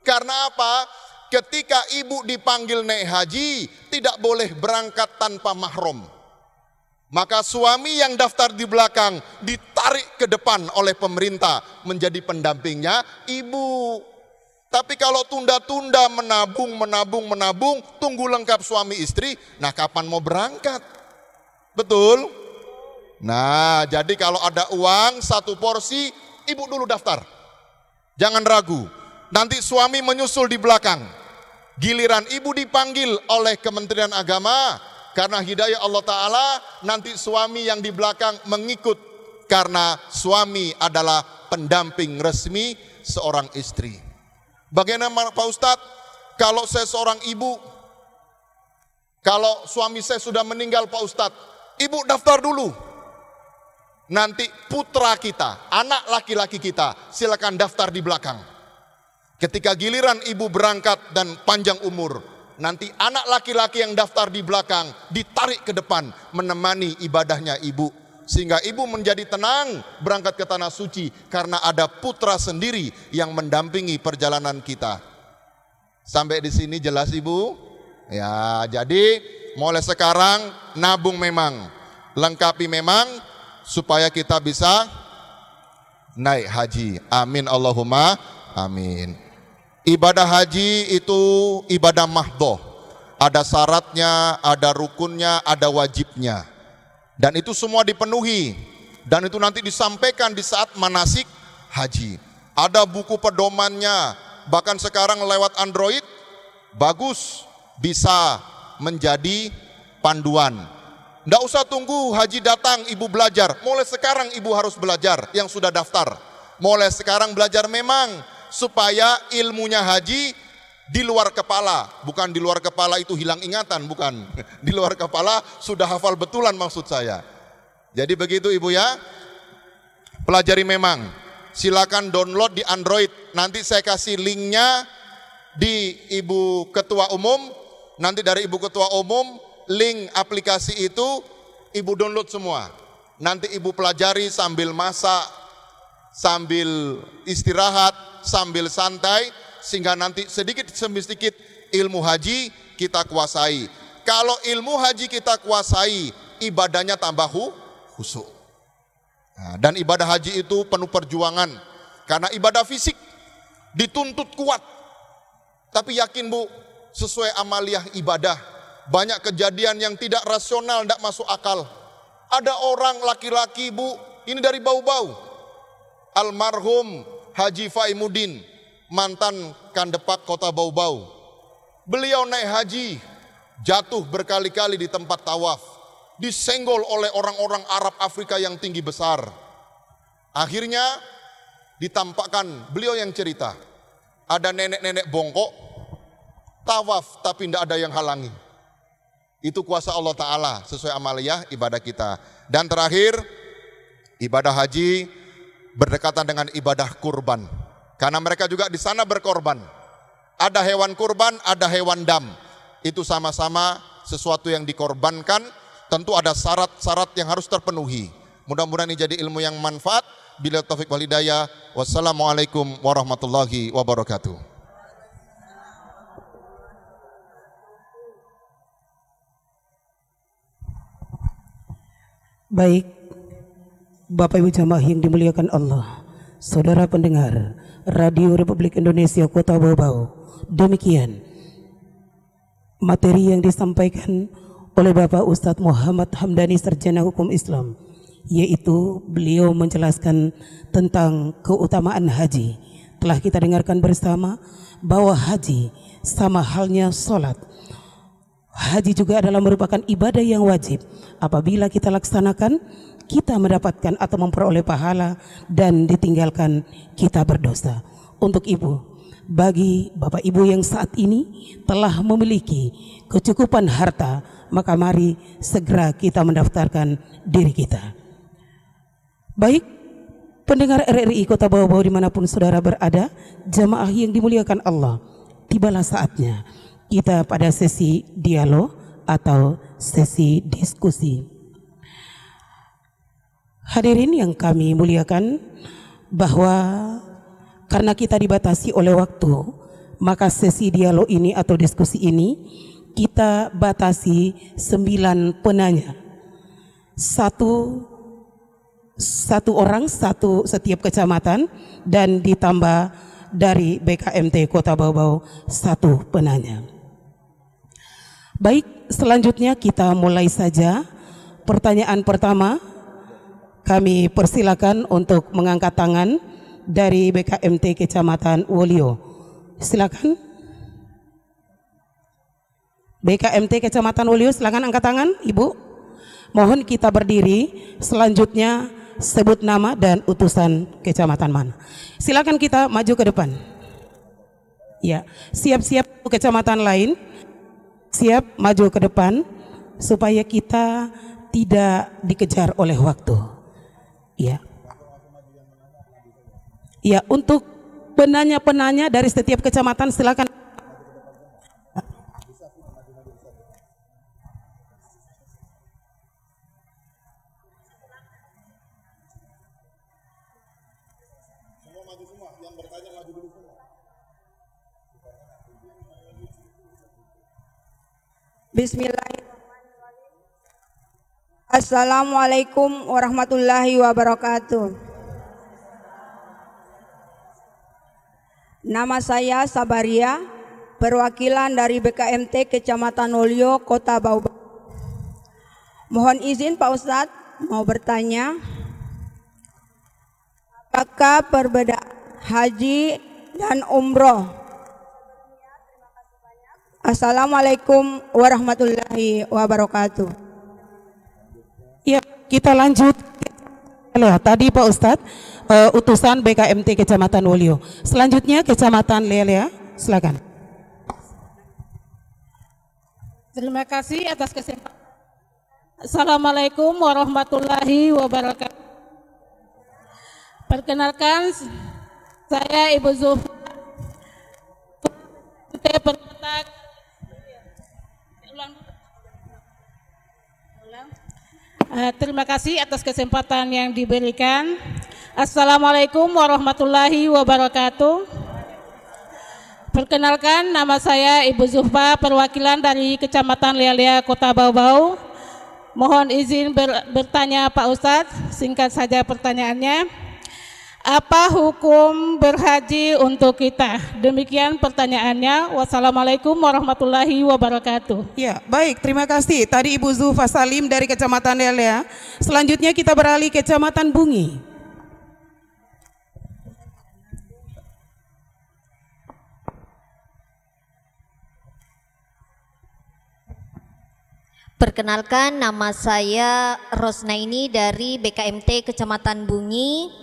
Speaker 6: Karena apa? Ketika ibu dipanggil naik haji, tidak boleh berangkat tanpa mahrum. Maka suami yang daftar di belakang ditarik ke depan oleh pemerintah menjadi pendampingnya ibu. Tapi kalau tunda-tunda menabung, menabung, menabung, tunggu lengkap suami istri, nah kapan mau berangkat? Betul? Nah, jadi kalau ada uang satu porsi, ibu dulu daftar. Jangan ragu. Nanti suami menyusul di belakang. Giliran ibu dipanggil oleh Kementerian Agama karena hidayah Allah taala, nanti suami yang di belakang mengikut karena suami adalah pendamping resmi seorang istri. Bagaimana Pak Ustadz, kalau saya seorang ibu, kalau suami saya sudah meninggal Pak Ustadz, ibu daftar dulu. Nanti putra kita, anak laki-laki kita, silakan daftar di belakang. Ketika giliran ibu berangkat dan panjang umur, nanti anak laki-laki yang daftar di belakang ditarik ke depan menemani ibadahnya ibu sehingga ibu menjadi tenang berangkat ke tanah suci karena ada putra sendiri yang mendampingi perjalanan kita. Sampai di sini jelas Ibu? Ya, jadi mulai sekarang nabung memang, lengkapi memang supaya kita bisa naik haji. Amin Allahumma amin. Ibadah haji itu ibadah mahdoh. Ada syaratnya, ada rukunnya, ada wajibnya. Dan itu semua dipenuhi. Dan itu nanti disampaikan di saat manasik haji. Ada buku pedomannya. Bahkan sekarang lewat Android, bagus bisa menjadi panduan. Tidak usah tunggu haji datang, ibu belajar. Mulai sekarang ibu harus belajar yang sudah daftar. Mulai sekarang belajar memang supaya ilmunya haji di luar kepala, bukan di luar kepala itu hilang ingatan, bukan. <laughs> Di luar kepala sudah hafal betulan maksud saya. Jadi begitu Ibu ya. Pelajari memang. Silakan download di Android. Nanti saya kasih linknya di Ibu Ketua Umum. Nanti dari Ibu Ketua Umum link aplikasi itu Ibu download semua. Nanti Ibu pelajari sambil masak, sambil istirahat, sambil santai sehingga nanti sedikit demi sedikit ilmu haji kita kuasai. Kalau ilmu haji kita kuasai, ibadahnya tambah khusyuk. Nah, dan ibadah haji itu penuh perjuangan karena ibadah fisik dituntut kuat. Tapi yakin Bu, sesuai amaliah ibadah, banyak kejadian yang tidak rasional, tidak masuk akal. Ada orang laki-laki Bu, ini dari bau-bau. Almarhum Haji Faimudin mantan kandepak kota Bau-Bau. Beliau naik haji, jatuh berkali-kali di tempat tawaf, disenggol oleh orang-orang Arab Afrika yang tinggi besar. Akhirnya ditampakkan beliau yang cerita. Ada nenek-nenek bongkok, tawaf tapi tidak ada yang halangi. Itu kuasa Allah Ta'ala sesuai amaliyah ibadah kita. Dan terakhir, ibadah haji berdekatan dengan ibadah kurban. Karena mereka juga di sana berkorban. Ada hewan kurban, ada hewan dam. Itu sama-sama sesuatu yang dikorbankan. Tentu ada syarat-syarat yang harus terpenuhi. Mudah-mudahan ini jadi ilmu yang manfaat. Bila taufik wal hidayah. Wassalamualaikum warahmatullahi wabarakatuh.
Speaker 1: Baik, Bapak Ibu jamaah yang dimuliakan Allah, saudara pendengar, Radio Republik Indonesia Kota Bau. Demikian materi yang disampaikan oleh Bapak Ustadz Muhammad Hamdani Sarjana Hukum Islam yaitu beliau menjelaskan tentang keutamaan haji. Telah kita dengarkan bersama bahwa haji sama halnya sholat. Haji juga adalah merupakan ibadah yang wajib apabila kita laksanakan kita mendapatkan atau memperoleh pahala dan ditinggalkan kita berdosa. Untuk ibu, bagi bapak ibu yang saat ini telah memiliki kecukupan harta, maka mari segera kita mendaftarkan diri kita. Baik, pendengar RRI Kota Bawah-Bawah dimanapun saudara berada, jamaah yang dimuliakan Allah, tibalah saatnya kita pada sesi dialog atau sesi diskusi. Hadirin yang kami muliakan, bahwa karena kita dibatasi oleh waktu, maka sesi dialog ini atau diskusi ini kita batasi sembilan penanya. Satu satu orang satu setiap kecamatan dan ditambah dari BKMT Kota Bau-Bau satu penanya. Baik, selanjutnya kita mulai saja. Pertanyaan pertama kami persilakan untuk mengangkat tangan dari BKMT Kecamatan Wolio. Silakan. BKMT Kecamatan Wolio, silakan angkat tangan, Ibu. Mohon kita berdiri. Selanjutnya sebut nama dan utusan kecamatan mana. Silakan kita maju ke depan. Ya, siap-siap kecamatan lain. Siap maju ke depan supaya kita tidak dikejar oleh waktu ya. Ya, untuk penanya-penanya dari setiap kecamatan
Speaker 2: silakan
Speaker 4: Bismillahirrahmanirrahim. Assalamualaikum warahmatullahi wabarakatuh. Nama saya Sabaria, perwakilan dari BKMT Kecamatan Olio, Kota Bau. Mohon izin Pak Ustadz mau bertanya, apakah perbedaan haji dan umroh? Assalamualaikum warahmatullahi wabarakatuh.
Speaker 1: Ya, kita lanjut. Loh, tadi Pak Ustadz, uh, utusan BKMT Kecamatan Wolio. Selanjutnya Kecamatan Lelea, silakan.
Speaker 3: Terima kasih atas kesempatan. Assalamualaikum warahmatullahi wabarakatuh. Perkenalkan, saya Ibu Zuhra.
Speaker 1: Eh, terima kasih atas kesempatan yang diberikan. Assalamualaikum warahmatullahi wabarakatuh. Perkenalkan nama saya Ibu Zuhfa, perwakilan dari Kecamatan Lialia, Kota Bau-Bau. Mohon izin bertanya Pak Ustadz, singkat saja pertanyaannya. Apa hukum berhaji untuk kita? Demikian pertanyaannya. Wassalamualaikum warahmatullahi wabarakatuh. Ya, baik. Terima kasih. Tadi Ibu Zufa Salim dari Kecamatan Delia. Ya. Selanjutnya kita beralih ke Kecamatan Bungi.
Speaker 7: Perkenalkan nama saya Rosnaini dari BKMT Kecamatan Bungi.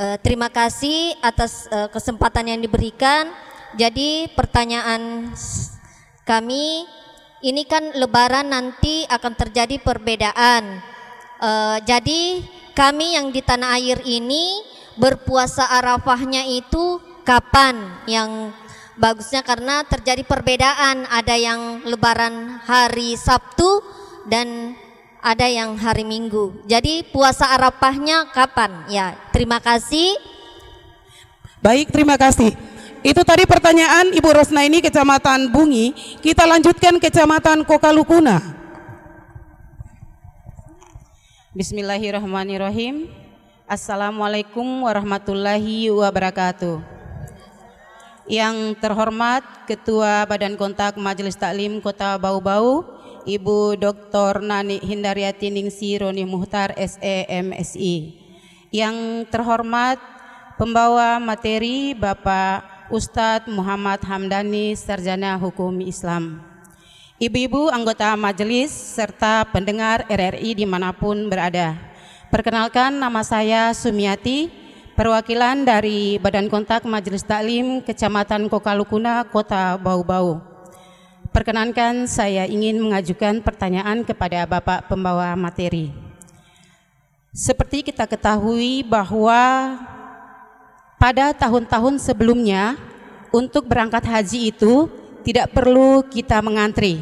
Speaker 7: Uh, terima kasih atas uh, kesempatan yang diberikan. Jadi pertanyaan kami ini kan lebaran nanti akan terjadi perbedaan. Uh, jadi kami yang di tanah air ini berpuasa Arafahnya itu kapan? Yang bagusnya karena terjadi perbedaan, ada yang lebaran hari Sabtu dan ada yang hari Minggu. Jadi puasa Arafahnya kapan? Ya,
Speaker 1: terima kasih. Baik, terima kasih. Itu tadi pertanyaan Ibu Rosna ini Kecamatan Bungi. Kita lanjutkan Kecamatan Kokalukuna.
Speaker 3: Bismillahirrahmanirrahim. Assalamualaikum warahmatullahi wabarakatuh. Yang terhormat Ketua Badan Kontak Majelis Taklim Kota Bau-Bau, Ibu Dr. Nani Hindariati Ningsi Roni Muhtar SEMSI. Yang terhormat pembawa materi Bapak Ustadz Muhammad Hamdani Sarjana Hukum Islam. Ibu-ibu anggota majelis serta pendengar RRI dimanapun berada. Perkenalkan nama saya Sumiati, perwakilan dari Badan Kontak Majelis Taklim Kecamatan Kokalukuna, Kota Bau-Bau. Perkenankan saya ingin mengajukan pertanyaan kepada Bapak pembawa materi. Seperti kita ketahui bahwa pada tahun-tahun sebelumnya untuk berangkat haji itu tidak perlu kita mengantri.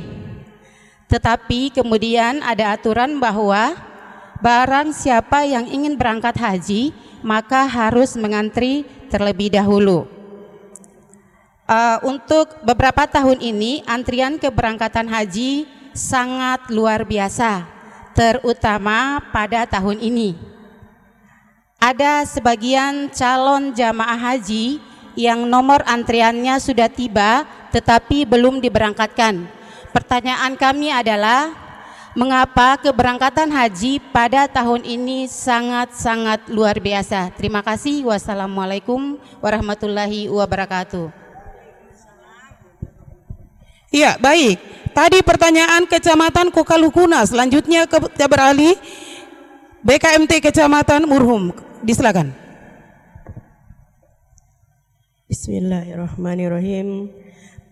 Speaker 3: Tetapi kemudian ada aturan bahwa barang siapa yang ingin berangkat haji maka harus mengantri terlebih dahulu uh, untuk beberapa tahun ini antrian keberangkatan haji sangat luar biasa, terutama pada tahun ini. Ada sebagian calon jamaah haji yang nomor antriannya sudah tiba tetapi belum diberangkatkan. Pertanyaan kami adalah, mengapa keberangkatan haji pada tahun ini sangat-sangat luar biasa? Terima kasih. Wassalamualaikum warahmatullahi wabarakatuh.
Speaker 1: Iya, baik. Tadi pertanyaan Kecamatan Kukalukuna, selanjutnya kita beralih BKMT Kecamatan Murhum. Disilakan.
Speaker 7: Bismillahirrahmanirrahim.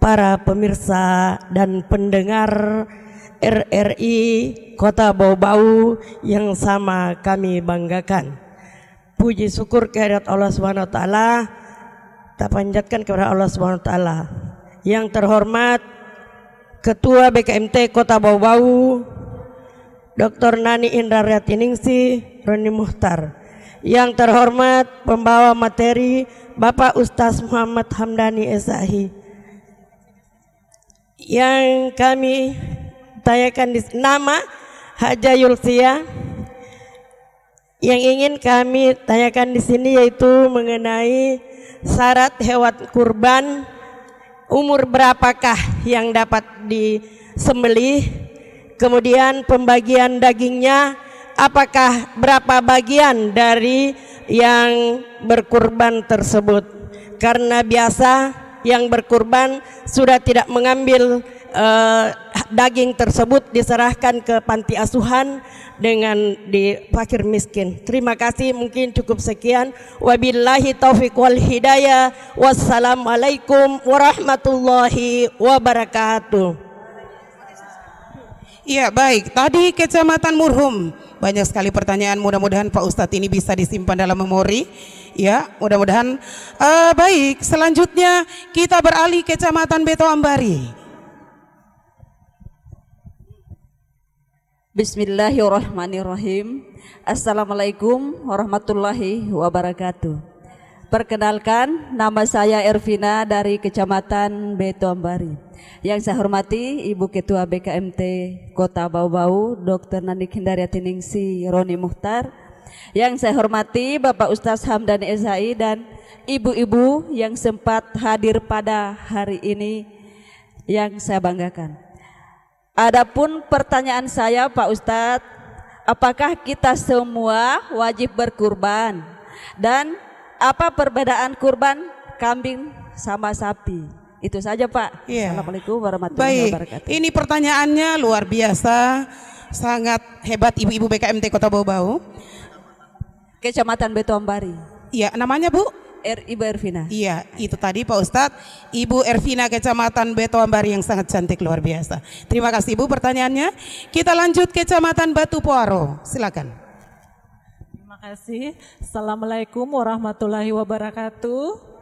Speaker 7: Para pemirsa dan pendengar RRI Kota Bau-Bau yang sama kami banggakan. Puji syukur kehadirat Allah Subhanahu wa taala kita panjatkan kepada Allah Subhanahu wa taala. Yang terhormat Ketua BKMT Kota Bau-Bau Dr. Nani Indra Riatiningsi Roni Muhtar yang terhormat pembawa materi Bapak Ustaz Muhammad Hamdani Esahi yang kami tanyakan di nama Haja Yulsia yang ingin kami tanyakan di sini yaitu mengenai syarat hewan kurban umur berapakah yang dapat disembelih, kemudian pembagian dagingnya, apakah berapa bagian dari yang berkurban tersebut. Karena biasa yang berkurban sudah tidak mengambil eh, daging tersebut diserahkan ke panti asuhan dengan di fakir miskin. Terima kasih mungkin cukup sekian. Wabillahi taufiq wal hidayah. Wassalamualaikum
Speaker 1: warahmatullahi wabarakatuh. Iya baik, tadi Kecamatan Murhum banyak sekali pertanyaan mudah-mudahan Pak Ustadz ini bisa disimpan dalam memori ya mudah-mudahan uh, baik selanjutnya kita beralih Kecamatan Beto Ambari
Speaker 4: Bismillahirrahmanirrahim. Assalamualaikum warahmatullahi wabarakatuh. Perkenalkan, nama saya Ervina dari Kecamatan Betuambari. Yang saya hormati Ibu Ketua BKMT Kota Bau-Bau, Dr. Nani Kindaria Tiningsi Roni Muhtar. Yang saya hormati Bapak Ustaz Hamdan Ezai dan ibu-ibu yang sempat hadir pada hari ini yang saya banggakan. Adapun pertanyaan saya Pak Ustadz, apakah kita semua wajib berkurban? Dan apa perbedaan kurban kambing sama sapi? Itu saja Pak. Yeah. Assalamualaikum warahmatullahi Baik. wabarakatuh. Ini pertanyaannya luar biasa,
Speaker 1: sangat hebat ibu-ibu BKMT Kota Bau-Bau.
Speaker 4: Kecamatan Betombari.
Speaker 1: Iya, namanya Bu? Ibu Ervina. Iya, itu tadi Pak Ustadz, Ibu Ervina Kecamatan Beto Ambari yang sangat cantik luar biasa. Terima kasih Ibu pertanyaannya. Kita lanjut Kecamatan Batu Puaro, silakan.
Speaker 2: Terima kasih. Assalamualaikum warahmatullahi wabarakatuh.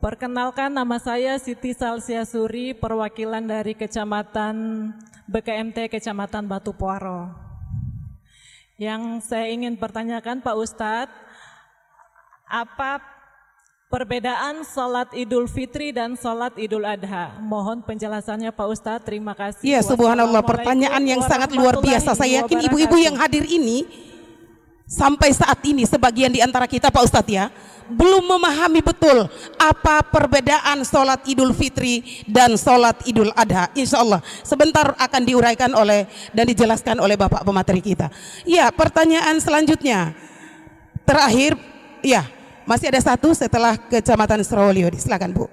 Speaker 2: Perkenalkan nama saya Siti Salsia Suri, perwakilan dari Kecamatan BKMT Kecamatan Batu Puaro. Yang saya ingin pertanyakan Pak Ustadz, apa perbedaan salat idul fitri dan salat idul adha? Mohon penjelasannya Pak Ustadz, terima kasih. Ya subhanallah, pertanyaan yang sangat luar biasa. Saya yakin ibu-ibu yang
Speaker 1: hadir ini sampai saat ini sebagian di antara kita Pak Ustadz ya, belum memahami betul apa perbedaan sholat idul fitri dan sholat idul adha. Insya Allah sebentar akan diuraikan oleh dan dijelaskan oleh Bapak pemateri kita. Ya pertanyaan selanjutnya terakhir ya masih ada satu setelah Kecamatan Serolio. Silakan Bu.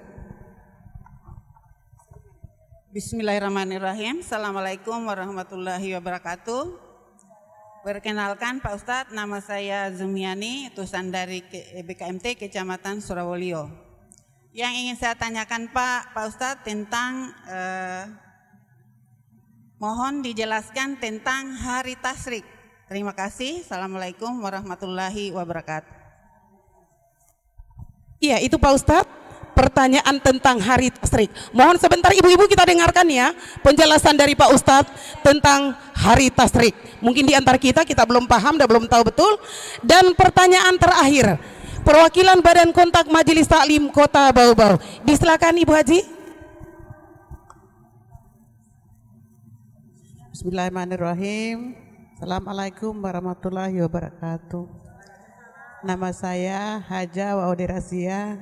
Speaker 3: Bismillahirrahmanirrahim. Assalamualaikum warahmatullahi wabarakatuh. Perkenalkan Pak Ustadz, nama saya Zumiani, utusan dari BKMT Kecamatan Surawolio. Yang ingin saya tanyakan Pak, Pak Ustadz tentang eh, mohon dijelaskan tentang hari tasrik. Terima kasih. Assalamualaikum warahmatullahi wabarakatuh.
Speaker 1: Iya, itu Pak Ustadz. Pertanyaan tentang hari tasrik. Mohon sebentar ibu-ibu kita dengarkan ya penjelasan dari Pak Ustadz tentang hari tasrik. Mungkin di antara kita kita belum paham dan belum tahu betul. Dan pertanyaan terakhir, perwakilan Badan Kontak Majelis Taklim Kota Bau-Bau. Disilakan Ibu Haji. Bismillahirrahmanirrahim. Assalamualaikum warahmatullahi wabarakatuh nama saya Haja Waudirasia,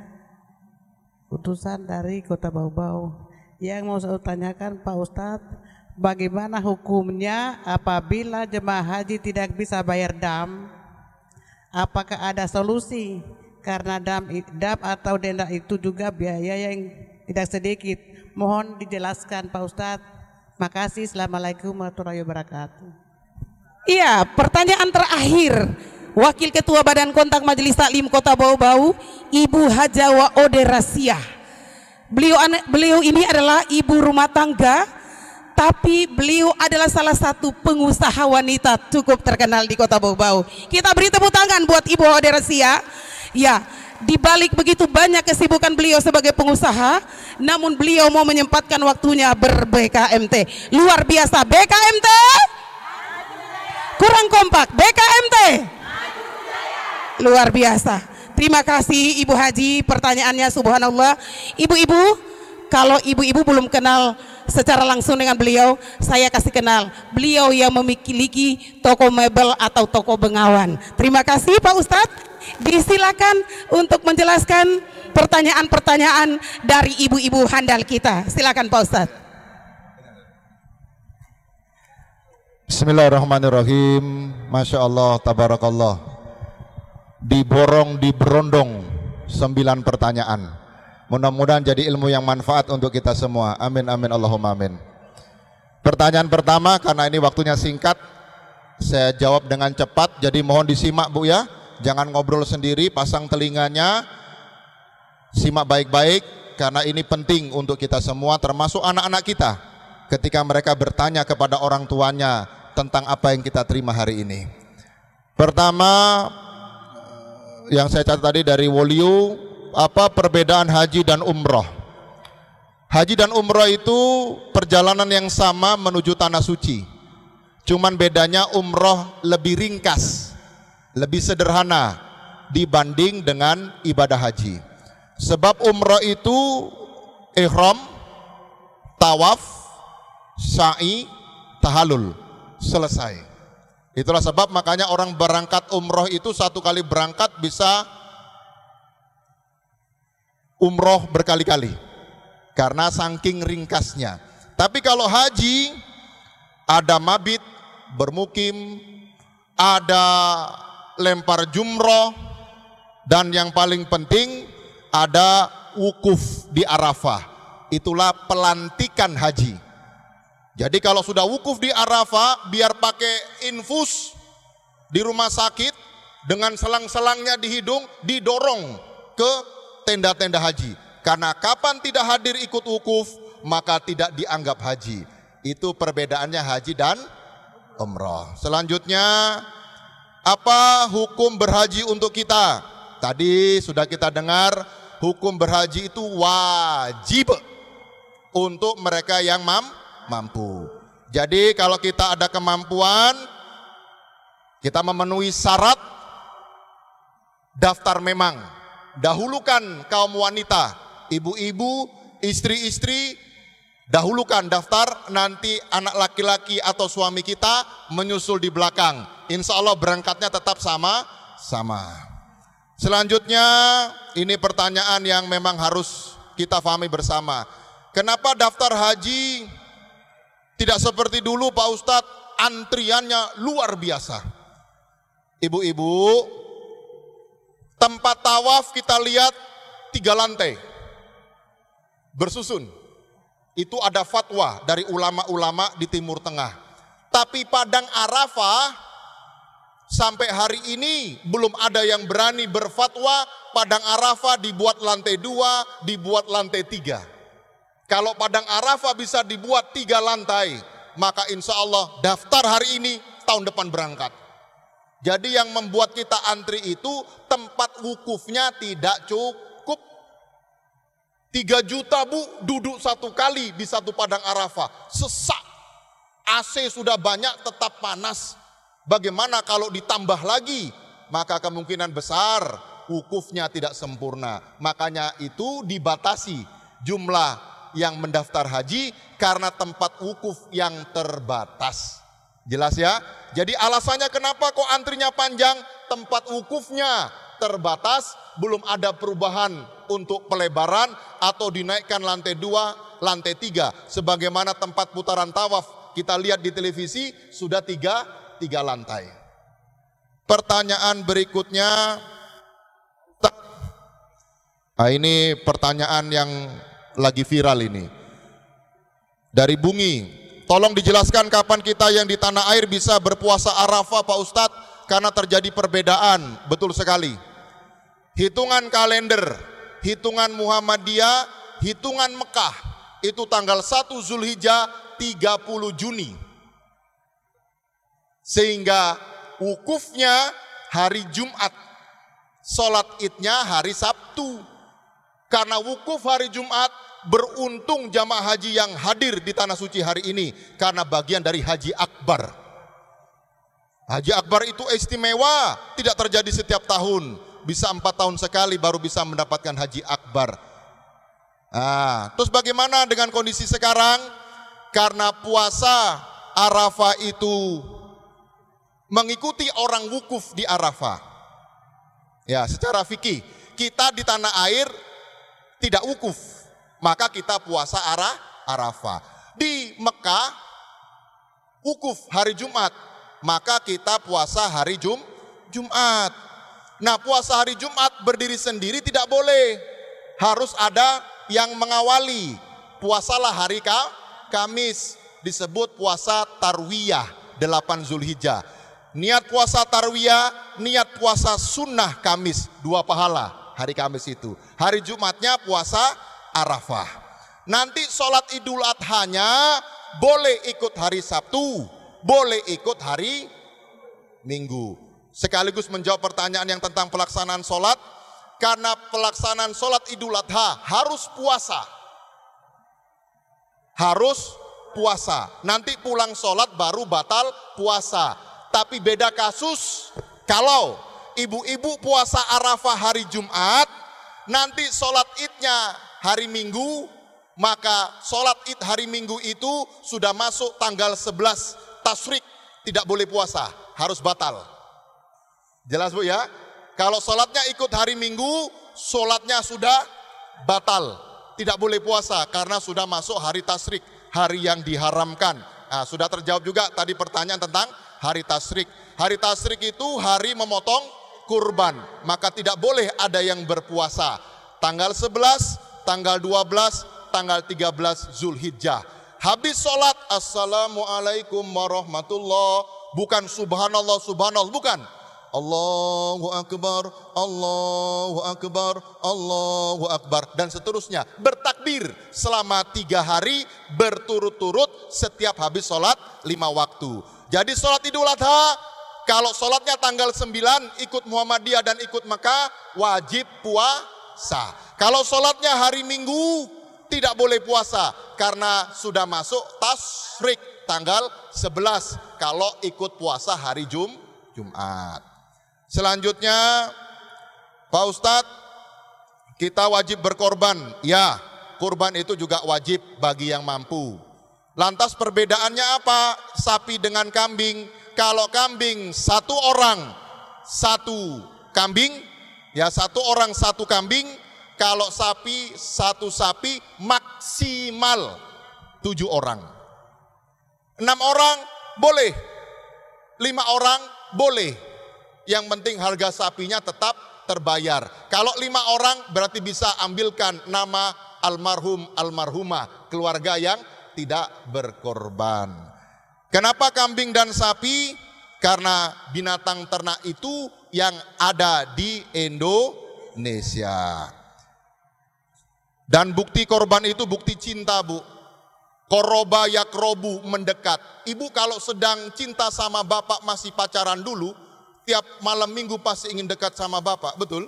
Speaker 1: utusan dari Kota Bau-Bau. Yang mau saya tanyakan Pak Ustadz, bagaimana hukumnya apabila jemaah haji tidak bisa bayar dam? Apakah ada solusi? Karena dam, dam atau denda itu juga biaya yang tidak sedikit. Mohon dijelaskan Pak Ustadz. Makasih. Assalamualaikum warahmatullahi wabarakatuh. Iya, pertanyaan terakhir. Wakil Ketua Badan Kontak Majelis Taklim Kota Bau-Bau, Ibu Hajawa Oderasia. Beliau beliau ini adalah ibu rumah tangga, tapi beliau adalah salah satu pengusaha wanita cukup terkenal di Kota Bau-Bau. Kita beri tepuk tangan buat Ibu Oderasia. Ya, dibalik begitu banyak kesibukan beliau sebagai pengusaha, namun beliau mau menyempatkan waktunya ber-BKMT. Luar biasa, BKMT kurang kompak, BKMT luar biasa. Terima kasih Ibu Haji pertanyaannya subhanallah. Ibu-ibu kalau ibu-ibu belum kenal secara langsung dengan beliau, saya kasih kenal. Beliau yang memiliki toko mebel atau toko bengawan. Terima kasih Pak Ustadz. Disilakan untuk menjelaskan pertanyaan-pertanyaan dari ibu-ibu handal kita. Silakan Pak Ustadz.
Speaker 6: Bismillahirrahmanirrahim. Masya Allah, tabarakallah diborong, diberondong sembilan pertanyaan. Mudah-mudahan jadi ilmu yang manfaat untuk kita semua. Amin, amin, Allahumma amin. Pertanyaan pertama, karena ini waktunya singkat, saya jawab dengan cepat, jadi mohon disimak Bu ya. Jangan ngobrol sendiri, pasang telinganya, simak baik-baik, karena ini penting untuk kita semua, termasuk anak-anak kita. Ketika mereka bertanya kepada orang tuanya tentang apa yang kita terima hari ini. Pertama, yang saya catat tadi dari Wolio apa perbedaan haji dan umroh. Haji dan umroh itu perjalanan yang sama menuju tanah suci. Cuman bedanya umroh lebih ringkas, lebih sederhana dibanding dengan ibadah haji. Sebab umroh itu ihram, tawaf, sa'i, tahalul. Selesai. Itulah sebab makanya orang berangkat umroh itu satu kali berangkat bisa umroh berkali-kali. Karena saking ringkasnya. Tapi kalau haji, ada mabit, bermukim, ada lempar jumroh, dan yang paling penting ada wukuf di Arafah. Itulah pelantikan haji. Jadi kalau sudah wukuf di Arafah, biar pakai infus di rumah sakit dengan selang-selangnya di hidung didorong ke tenda-tenda haji. Karena kapan tidak hadir ikut wukuf, maka tidak dianggap haji. Itu perbedaannya haji dan umrah. Selanjutnya apa hukum berhaji untuk kita? Tadi sudah kita dengar hukum berhaji itu wajib untuk mereka yang mampu mampu. Jadi kalau kita ada kemampuan, kita memenuhi syarat daftar memang. Dahulukan kaum wanita, ibu-ibu, istri-istri, dahulukan daftar, nanti anak laki-laki atau suami kita menyusul di belakang. Insya Allah berangkatnya tetap sama, sama. Selanjutnya, ini pertanyaan yang memang harus kita fahami bersama. Kenapa daftar haji tidak seperti dulu Pak Ustadz, antriannya luar biasa. Ibu-ibu, tempat tawaf kita lihat tiga lantai. Bersusun. Itu ada fatwa dari ulama-ulama di Timur Tengah. Tapi Padang Arafah sampai hari ini belum ada yang berani berfatwa Padang Arafah dibuat lantai dua, dibuat lantai tiga. Kalau Padang Arafah bisa dibuat tiga lantai, maka insya Allah daftar hari ini, tahun depan berangkat. Jadi yang membuat kita antri itu tempat wukufnya tidak cukup. Tiga juta bu duduk satu kali di satu padang Arafah. Sesak. AC sudah banyak tetap panas. Bagaimana kalau ditambah lagi? Maka kemungkinan besar wukufnya tidak sempurna. Makanya itu dibatasi jumlah yang mendaftar haji karena tempat wukuf yang terbatas. Jelas ya? Jadi alasannya kenapa kok antrinya panjang? Tempat wukufnya terbatas, belum ada perubahan untuk pelebaran atau dinaikkan lantai dua, lantai tiga. Sebagaimana tempat putaran tawaf kita lihat di televisi sudah tiga, tiga lantai. Pertanyaan berikutnya, nah, ini pertanyaan yang lagi viral ini. Dari Bungi, tolong dijelaskan kapan kita yang di tanah air bisa berpuasa Arafah Pak Ustadz karena terjadi perbedaan, betul sekali. Hitungan kalender, hitungan Muhammadiyah, hitungan Mekah, itu tanggal 1 Zulhijjah 30 Juni. Sehingga wukufnya hari Jumat, sholat idnya hari Sabtu. Karena wukuf hari Jumat beruntung jamaah haji yang hadir di tanah suci hari ini karena bagian dari haji akbar. Haji akbar itu istimewa, tidak terjadi setiap tahun. Bisa empat tahun sekali baru bisa mendapatkan haji akbar. Nah, terus bagaimana dengan kondisi sekarang? Karena puasa Arafah itu mengikuti orang wukuf di Arafah. Ya, secara fikih kita di tanah air tidak wukuf, maka kita puasa arah Arafah. Di Mekah wukuf hari Jumat, maka kita puasa hari Jum Jumat. Nah, puasa hari Jumat berdiri sendiri tidak boleh. Harus ada yang mengawali. Puasalah hari Ka Kamis disebut puasa tarwiyah 8 Zulhijjah. Niat puasa tarwiyah, niat puasa sunnah Kamis, dua pahala hari Kamis itu. Hari Jumatnya puasa Arafah. Nanti sholat idul adhanya boleh ikut hari Sabtu, boleh ikut hari Minggu. Sekaligus menjawab pertanyaan yang tentang pelaksanaan sholat, karena pelaksanaan sholat idul adha harus puasa. Harus puasa. Nanti pulang sholat baru batal puasa. Tapi beda kasus kalau ibu-ibu puasa Arafah hari Jumat, nanti sholat idnya hari Minggu, maka sholat id hari Minggu itu sudah masuk tanggal 11 tasrik, tidak boleh puasa, harus batal. Jelas bu ya? Kalau sholatnya ikut hari Minggu, sholatnya sudah batal. Tidak boleh puasa karena sudah masuk hari tasrik, hari yang diharamkan. Nah, sudah terjawab juga tadi pertanyaan tentang hari tasrik. Hari tasrik itu hari memotong kurban, maka tidak boleh ada yang berpuasa. Tanggal 11, tanggal 12, tanggal 13 Zulhijjah. Habis sholat, Assalamualaikum warahmatullahi Bukan subhanallah, subhanallah, bukan. Allahu Akbar, Allahu Akbar, Allahu Akbar. Dan seterusnya. Bertakbir selama tiga hari berturut-turut setiap habis sholat lima waktu. Jadi sholat idul adha kalau sholatnya tanggal 9 ikut Muhammadiyah dan ikut Mekah wajib puasa. Kalau sholatnya hari Minggu tidak boleh puasa karena sudah masuk tasrik tanggal 11 kalau ikut puasa hari Jum Jumat. Selanjutnya Pak Ustadz kita wajib berkorban. Ya, kurban itu juga wajib bagi yang mampu. Lantas perbedaannya apa? Sapi dengan kambing kalau kambing satu orang satu kambing, ya satu orang satu kambing, kalau sapi satu sapi maksimal tujuh orang. Enam orang boleh, lima orang boleh. Yang penting harga sapinya tetap terbayar. Kalau lima orang berarti bisa ambilkan nama almarhum almarhumah keluarga yang tidak berkorban. Kenapa kambing dan sapi? Karena binatang ternak itu yang ada di Indonesia. Dan bukti korban itu bukti cinta, Bu. Koroba yakrobu mendekat. Ibu kalau sedang cinta sama bapak masih pacaran dulu, tiap malam minggu pasti ingin dekat sama bapak, betul?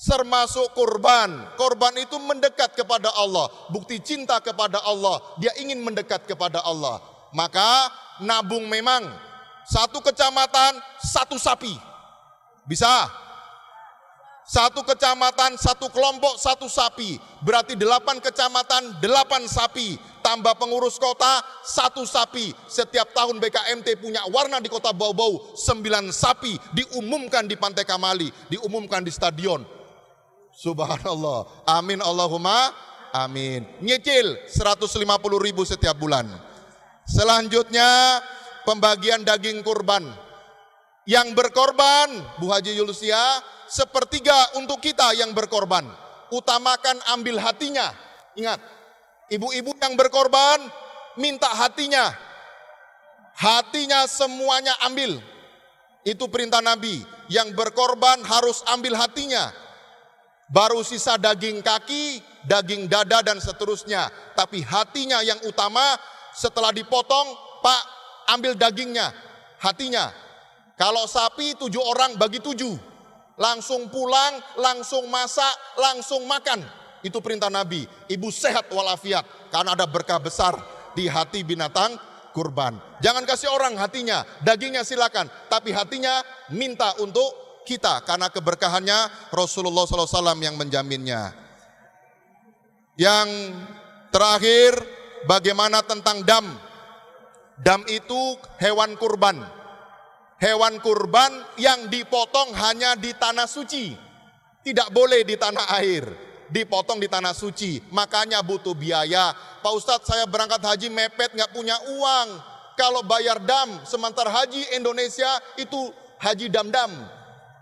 Speaker 6: termasuk korban. Korban itu mendekat kepada Allah, bukti cinta kepada Allah. Dia ingin mendekat kepada Allah. Maka nabung memang satu kecamatan satu sapi. Bisa? Satu kecamatan satu kelompok satu sapi. Berarti delapan kecamatan delapan sapi. Tambah pengurus kota satu sapi. Setiap tahun BKMT punya warna di kota Bau-Bau. Sembilan sapi diumumkan di Pantai Kamali. Diumumkan di stadion. Subhanallah. Amin Allahumma. Amin. Nyicil 150 ribu setiap bulan. Selanjutnya pembagian daging kurban. Yang berkorban, Bu Haji Yulusia, sepertiga untuk kita yang berkorban. Utamakan ambil hatinya. Ingat, ibu-ibu yang berkorban, minta hatinya. Hatinya semuanya ambil. Itu perintah Nabi. Yang berkorban harus ambil hatinya. Baru sisa daging kaki, daging dada dan seterusnya. Tapi hatinya yang utama setelah dipotong, Pak ambil dagingnya, hatinya. Kalau sapi tujuh orang bagi tujuh. Langsung pulang, langsung masak, langsung makan. Itu perintah Nabi. Ibu sehat walafiat. Karena ada berkah besar di hati binatang kurban. Jangan kasih orang hatinya, dagingnya silakan. Tapi hatinya minta untuk kita. Karena keberkahannya Rasulullah SAW yang menjaminnya. Yang terakhir, bagaimana tentang dam. Dam itu hewan kurban. Hewan kurban yang dipotong hanya di tanah suci. Tidak boleh di tanah air. Dipotong di tanah suci. Makanya butuh biaya. Pak Ustadz saya berangkat haji mepet nggak punya uang. Kalau bayar dam, sementara haji Indonesia itu haji dam-dam.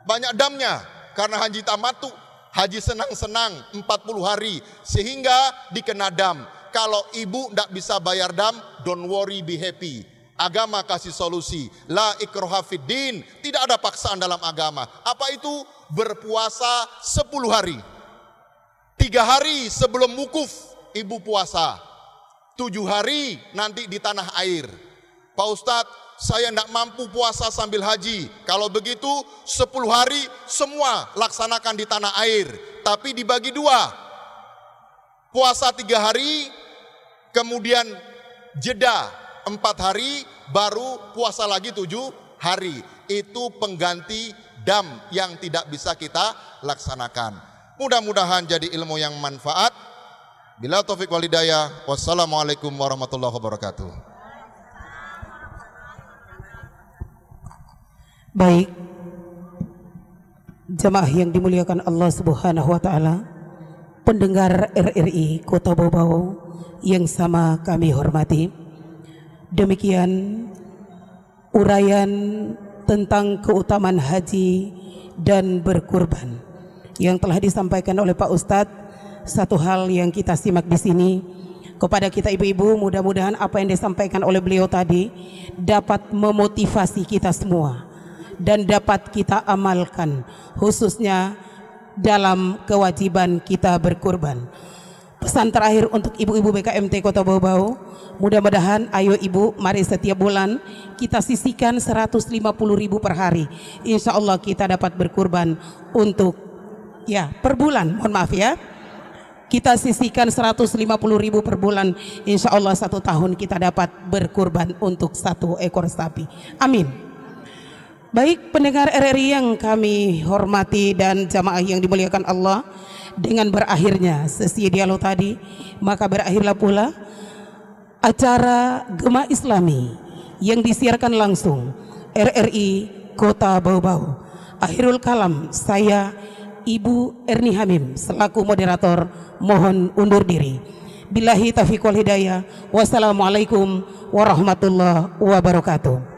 Speaker 6: Banyak damnya, karena haji tamatu, haji senang-senang 40 hari sehingga dikena dam kalau ibu tidak bisa bayar dam, don't worry be happy. Agama kasih solusi. La ikroha fiddin. Tidak ada paksaan dalam agama. Apa itu? Berpuasa 10 hari. Tiga hari sebelum Mukuf ibu puasa. Tujuh hari nanti di tanah air. Pak Ustadz, saya tidak mampu puasa sambil haji. Kalau begitu, 10 hari semua laksanakan di tanah air. Tapi dibagi dua. Puasa tiga hari, kemudian jeda empat hari, baru puasa lagi tujuh hari. Itu pengganti dam yang tidak bisa kita laksanakan. Mudah-mudahan jadi ilmu yang manfaat. Bila taufik walidaya, wassalamualaikum warahmatullahi wabarakatuh.
Speaker 1: Baik, jemaah yang dimuliakan Allah Subhanahu wa taala, pendengar RRI Kota Bobau yang sama kami hormati. Demikian uraian tentang keutamaan haji dan berkurban yang telah disampaikan oleh Pak Ustadz. Satu hal yang kita simak di sini kepada kita ibu-ibu, mudah-mudahan apa yang disampaikan oleh beliau tadi dapat memotivasi kita semua dan dapat kita amalkan khususnya dalam kewajiban kita berkurban pesan terakhir untuk ibu-ibu BKMT Kota Bau-Bau mudah-mudahan ayo ibu mari setiap bulan kita sisihkan 150 ribu per hari insya Allah kita dapat berkurban untuk ya per bulan mohon maaf ya kita sisihkan 150 ribu per bulan insya Allah satu tahun kita dapat berkurban untuk satu ekor sapi amin Baik pendengar RRI yang kami hormati dan jamaah yang dimuliakan Allah dengan berakhirnya sesi dialog tadi maka berakhirlah pula acara Gema Islami yang disiarkan langsung RRI Kota Bau-Bau. Akhirul kalam saya Ibu Erni Hamim selaku moderator mohon undur diri. Bilahi taufiq wal hidayah. Wassalamualaikum warahmatullahi
Speaker 2: wabarakatuh.